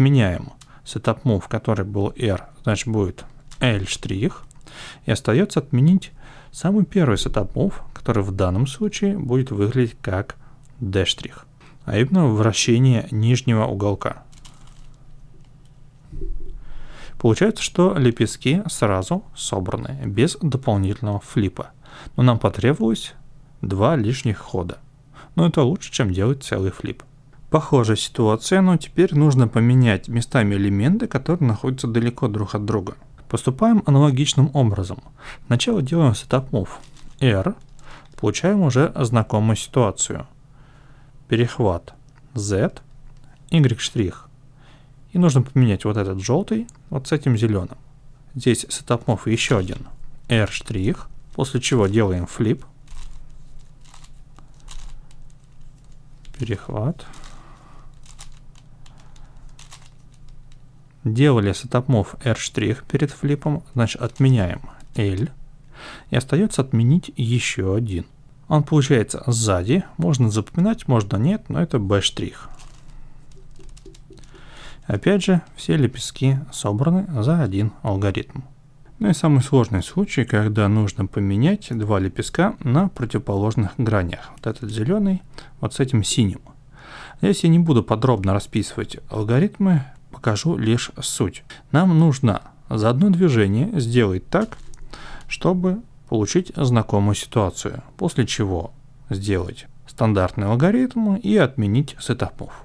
отменяем setup move, который был R, значит будет L'. И остается отменить самый первый setup move, который в данном случае будет выглядеть как D', а именно вращение нижнего уголка. Получается, что лепестки сразу собраны, без дополнительного флипа. Но нам потребовалось два лишних хода. Но это лучше, чем делать целый флип. Похожая ситуация, но теперь нужно поменять местами элементы, которые находятся далеко друг от друга. Поступаем аналогичным образом. Сначала делаем setup move R, получаем уже знакомую ситуацию. Перехват Z, Y'. штрих. И нужно поменять вот этот желтый вот с этим зеленым. Здесь setup move еще один R', штрих, после чего делаем flip, перехват, Делали сетапмов R' перед флипом, значит отменяем L. И остается отменить еще один. Он получается сзади, можно запоминать, можно нет, но это B'. Опять же, все лепестки собраны за один алгоритм. Ну и самый сложный случай, когда нужно поменять два лепестка на противоположных гранях. Вот этот зеленый, вот с этим синим. Здесь я не буду подробно расписывать алгоритмы, покажу лишь суть. Нам нужно за одно движение сделать так, чтобы получить знакомую ситуацию, после чего сделать стандартные алгоритмы и отменить сетапмов.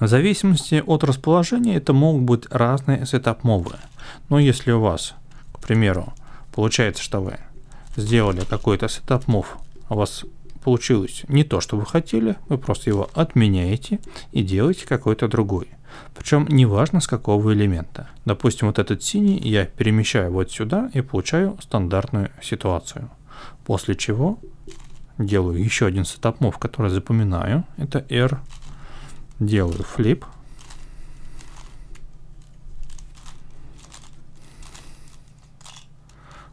В зависимости от расположения это могут быть разные сетап Но если у вас, к примеру, получается, что вы сделали какой-то сетапмов, мов а у вас получилось не то, что вы хотели, вы просто его отменяете и делаете какой-то другой. Причем неважно с какого элемента. Допустим, вот этот синий я перемещаю вот сюда и получаю стандартную ситуацию. После чего делаю еще один сетап move, который запоминаю. Это R. Делаю flip.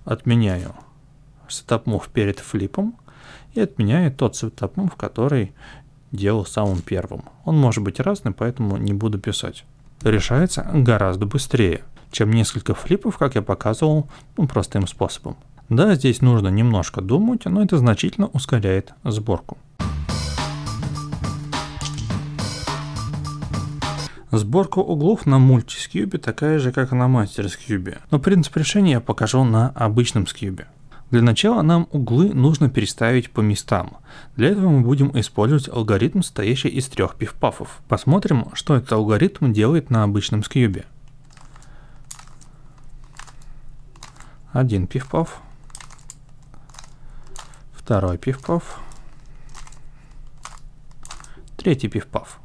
Отменяю сетап move перед флипом и отменяю тот сетап move, который делал самым первым. Он может быть разный, поэтому не буду писать. Решается гораздо быстрее, чем несколько флипов, как я показывал, ну, простым способом. Да, здесь нужно немножко думать, но это значительно ускоряет сборку. Сборка углов на мультискьюбе такая же, как и на мастерскьюбе. но принцип решения я покажу на обычном скьюбе. Для начала нам углы нужно переставить по местам. Для этого мы будем использовать алгоритм, состоящий из трех пифпафов. Посмотрим, что этот алгоритм делает на обычном скьюбе. Один пифпаф. Второй пифпаф. Третий пифпаф.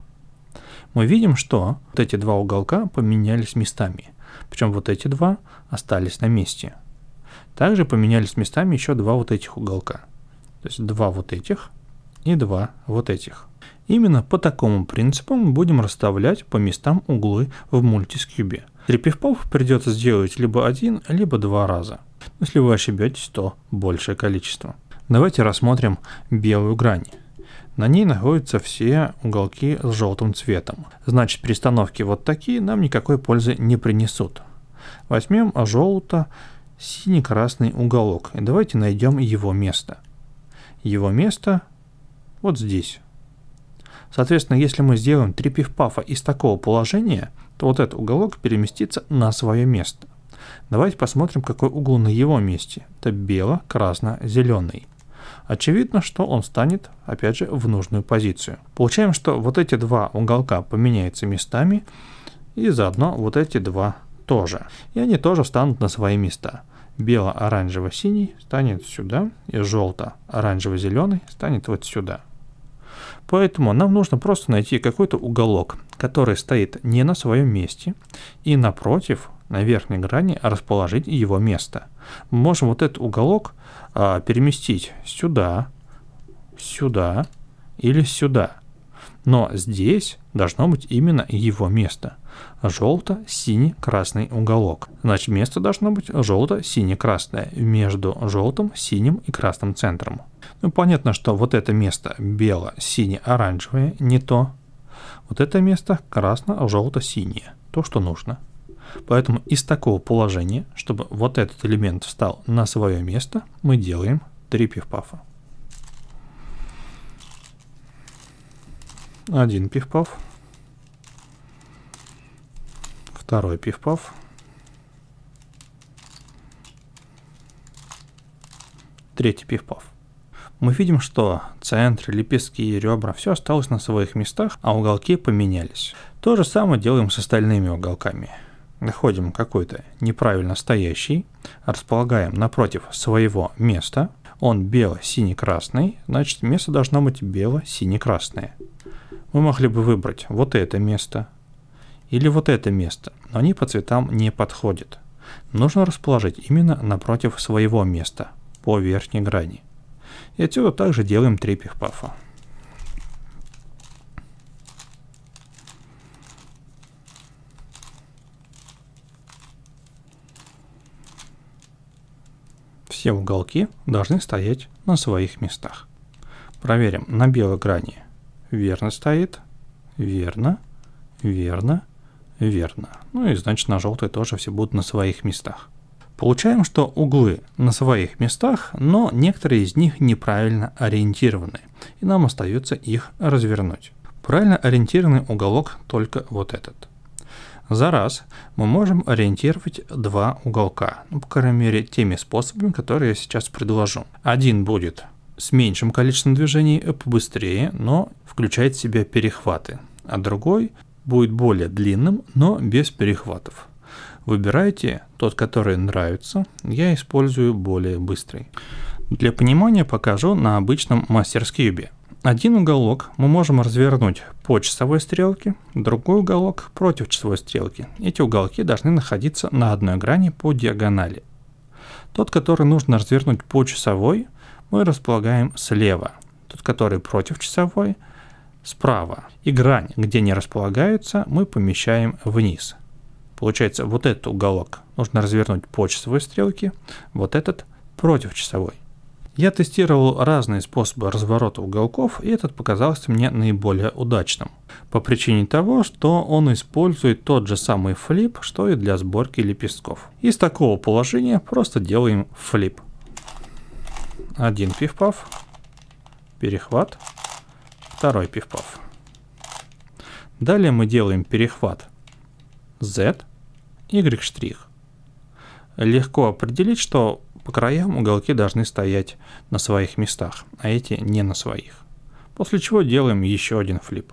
Мы видим, что вот эти два уголка поменялись местами. Причем вот эти два остались на месте. Также поменялись местами еще два вот этих уголка. То есть два вот этих и два вот этих. Именно по такому принципу мы будем расставлять по местам углы в мультискюбе. Трепевпов придется сделать либо один, либо два раза. Если вы ошибетесь, то большее количество. Давайте рассмотрим белую грань. На ней находятся все уголки с желтым цветом. Значит, перестановки вот такие нам никакой пользы не принесут. Возьмем желто синий-красный уголок. И давайте найдем его место. Его место вот здесь. Соответственно, если мы сделаем три пиф из такого положения, то вот этот уголок переместится на свое место. Давайте посмотрим, какой угол на его месте. Это бело-красно-зеленый. Очевидно, что он станет, опять же, в нужную позицию. Получаем, что вот эти два уголка поменяются местами, и заодно вот эти два тоже. И они тоже встанут на свои места бело-оранжево-синий станет сюда, и желто-оранжево-зеленый станет вот сюда. Поэтому нам нужно просто найти какой-то уголок, который стоит не на своем месте, и напротив, на верхней грани, расположить его место. Мы можем вот этот уголок а, переместить сюда, сюда или сюда. Но здесь должно быть именно его место желто-синий-красный уголок. Значит, место должно быть желто-синий-красное между желтым, синим и красным центром. Ну, понятно, что вот это место бело-сине-оранжевое не то. Вот это место красно-желто-синее, то, что нужно. Поэтому из такого положения, чтобы вот этот элемент встал на свое место, мы делаем три пивпафа. Один пифпаф. Второй пиф-паф. Третий пиф-паф. Мы видим, что центр, лепестки и ребра, все осталось на своих местах, а уголки поменялись. То же самое делаем с остальными уголками. Находим какой-то неправильно стоящий, располагаем напротив своего места. Он бело-синий-красный, значит место должно быть бело-синий-красное. Мы могли бы выбрать вот это место, или вот это место, но они по цветам не подходят. Нужно расположить именно напротив своего места, по верхней грани. И отсюда также делаем три пиф Все уголки должны стоять на своих местах. Проверим на белой грани. Верно стоит, верно, верно, Верно. Ну и значит на желтой тоже все будут на своих местах. Получаем, что углы на своих местах, но некоторые из них неправильно ориентированы, и нам остается их развернуть. Правильно ориентированный уголок только вот этот. За раз мы можем ориентировать два уголка, ну, по крайней мере теми способами, которые я сейчас предложу. Один будет с меньшим количеством движений побыстрее, но включает в себя перехваты, а другой будет более длинным, но без перехватов. Выбирайте тот, который нравится, я использую более быстрый. Для понимания покажу на обычном мастер-скьюбе. Один уголок мы можем развернуть по часовой стрелке, другой уголок против часовой стрелки. Эти уголки должны находиться на одной грани по диагонали. Тот, который нужно развернуть по часовой, мы располагаем слева. Тот, который против часовой – справа. И грань, где они располагаются, мы помещаем вниз. Получается, вот этот уголок нужно развернуть по часовой стрелке, вот этот против часовой. Я тестировал разные способы разворота уголков, и этот показался мне наиболее удачным. По причине того, что он использует тот же самый флип, что и для сборки лепестков. Из такого положения просто делаем флип. Один пиф-паф, перехват, Второй пиф-паф. Далее мы делаем перехват Z, Y'. Легко определить, что по краям уголки должны стоять на своих местах, а эти не на своих. После чего делаем еще один флип.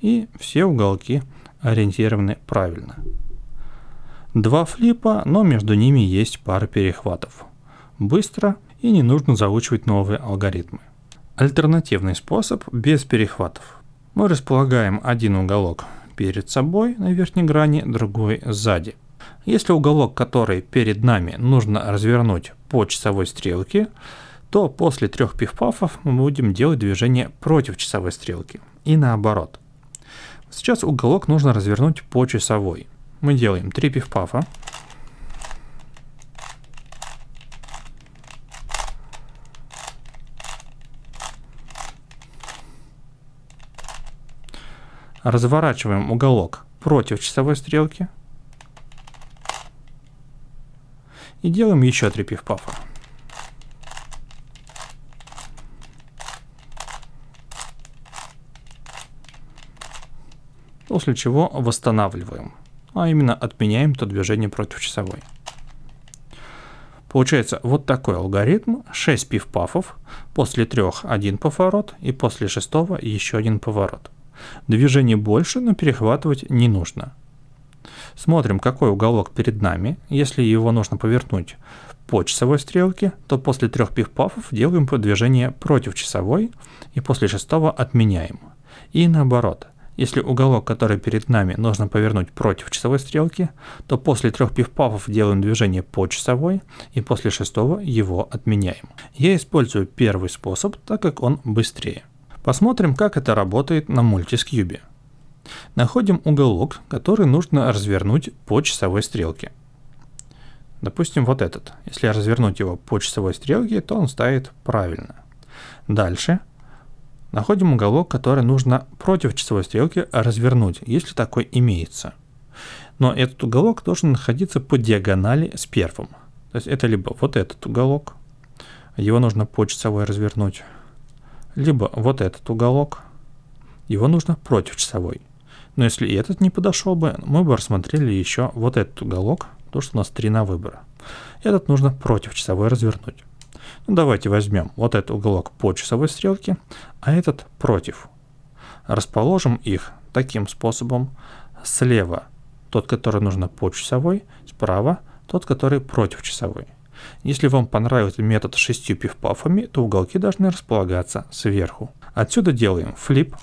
И все уголки ориентированы правильно. Два флипа, но между ними есть пара перехватов. Быстро и не нужно заучивать новые алгоритмы. Альтернативный способ без перехватов. Мы располагаем один уголок перед собой на верхней грани, другой сзади. Если уголок, который перед нами, нужно развернуть по часовой стрелке, то после трех пифпафов мы будем делать движение против часовой стрелки и наоборот. Сейчас уголок нужно развернуть по часовой – мы делаем 3 пивпафа, Разворачиваем уголок против часовой стрелки. И делаем еще 3 пивпафа, После чего восстанавливаем а именно отменяем то движение против часовой. Получается вот такой алгоритм, 6 пиф-пафов, после 3 один поворот и после 6 еще один поворот. Движений больше, но перехватывать не нужно. Смотрим, какой уголок перед нами. Если его нужно повернуть по часовой стрелке, то после трех пиф-пафов делаем движение против часовой и после шестого отменяем. И наоборот – если уголок, который перед нами, нужно повернуть против часовой стрелки, то после трех пивпафов делаем движение по часовой и после шестого его отменяем. Я использую первый способ, так как он быстрее. Посмотрим, как это работает на мультискьюбе. Находим уголок, который нужно развернуть по часовой стрелке. Допустим, вот этот. Если развернуть его по часовой стрелке, то он ставит правильно. Дальше Находим уголок, который нужно против часовой стрелки развернуть, если такой имеется. Но этот уголок должен находиться по диагонали с первым. То есть это либо вот этот уголок, его нужно по часовой развернуть, либо вот этот уголок, его нужно против часовой. Но если и этот не подошел бы, мы бы рассмотрели еще вот этот уголок, то что у нас три на выбор. Этот нужно против часовой развернуть. Ну, давайте возьмем вот этот уголок по часовой стрелке, а этот против. Расположим их таким способом. Слева тот, который нужно по часовой, справа тот, который против часовой. Если вам понравился метод с шестью пифпафами, то уголки должны располагаться сверху. Отсюда делаем флип.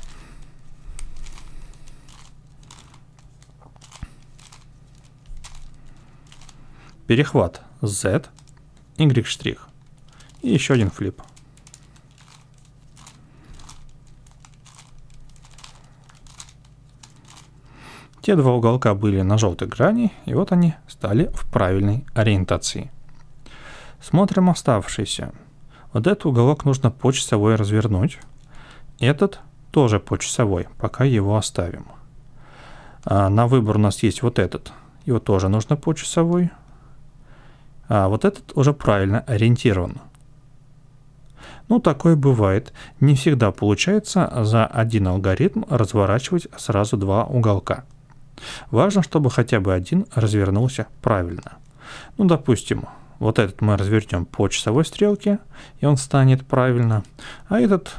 Перехват Z, Y'. И еще один флип. Те два уголка были на желтой грани, и вот они стали в правильной ориентации. Смотрим оставшиеся. Вот этот уголок нужно по часовой развернуть. Этот тоже по часовой, пока его оставим. А на выбор у нас есть вот этот. Его тоже нужно по часовой. А вот этот уже правильно ориентирован. Ну, такое бывает. Не всегда получается за один алгоритм разворачивать сразу два уголка. Важно, чтобы хотя бы один развернулся правильно. Ну, допустим, вот этот мы развернем по часовой стрелке, и он станет правильно, а этот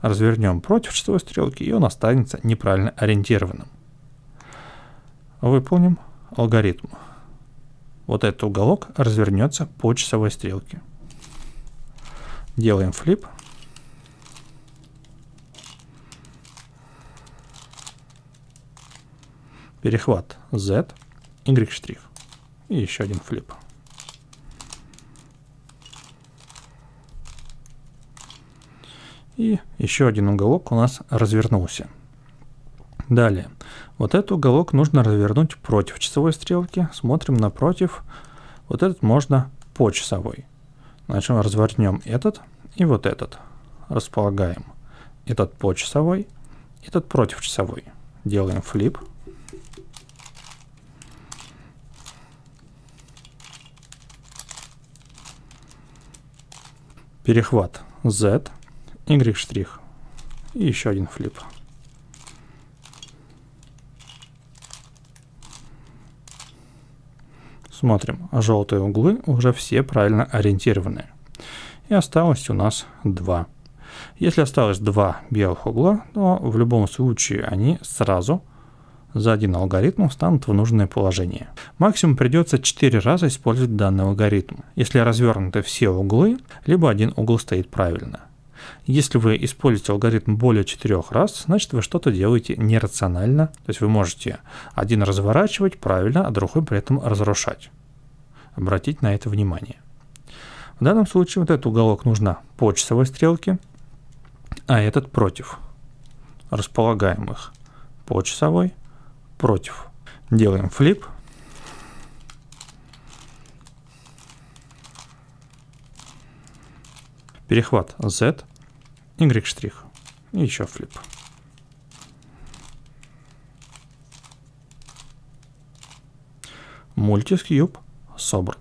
развернем против часовой стрелки, и он останется неправильно ориентированным. Выполним алгоритм. Вот этот уголок развернется по часовой стрелке. Делаем флип. Перехват Z, Y штрих. И еще один флип. И еще один уголок у нас развернулся. Далее. Вот этот уголок нужно развернуть против часовой стрелки. Смотрим напротив. Вот этот можно по часовой. Значит, развернем этот и вот этот. Располагаем этот по часовой, этот против часовой. Делаем флип. Перехват Z, Y' и еще один флип. Смотрим, желтые углы уже все правильно ориентированы. И осталось у нас два. Если осталось два белых угла, то в любом случае они сразу за один алгоритм встанут в нужное положение. Максимум придется 4 раза использовать данный алгоритм, если развернуты все углы, либо один угол стоит правильно – если вы используете алгоритм более четырех раз, значит вы что-то делаете нерационально. То есть вы можете один разворачивать правильно, а другой при этом разрушать. Обратить на это внимание. В данном случае вот этот уголок нужно по часовой стрелке, а этот против. Располагаем их по часовой, против. Делаем флип. Перехват Z Y штрих. И еще флип. Мультискьюб собран.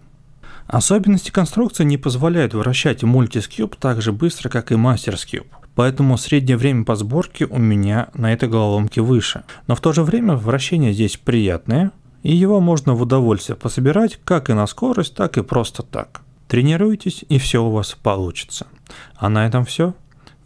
Особенности конструкции не позволяют вращать мультискьюб так же быстро, как и мастерскьюб. Поэтому среднее время по сборке у меня на этой головоломке выше. Но в то же время вращение здесь приятное, и его можно в удовольствие пособирать как и на скорость, так и просто так. Тренируйтесь, и все у вас получится. А на этом все.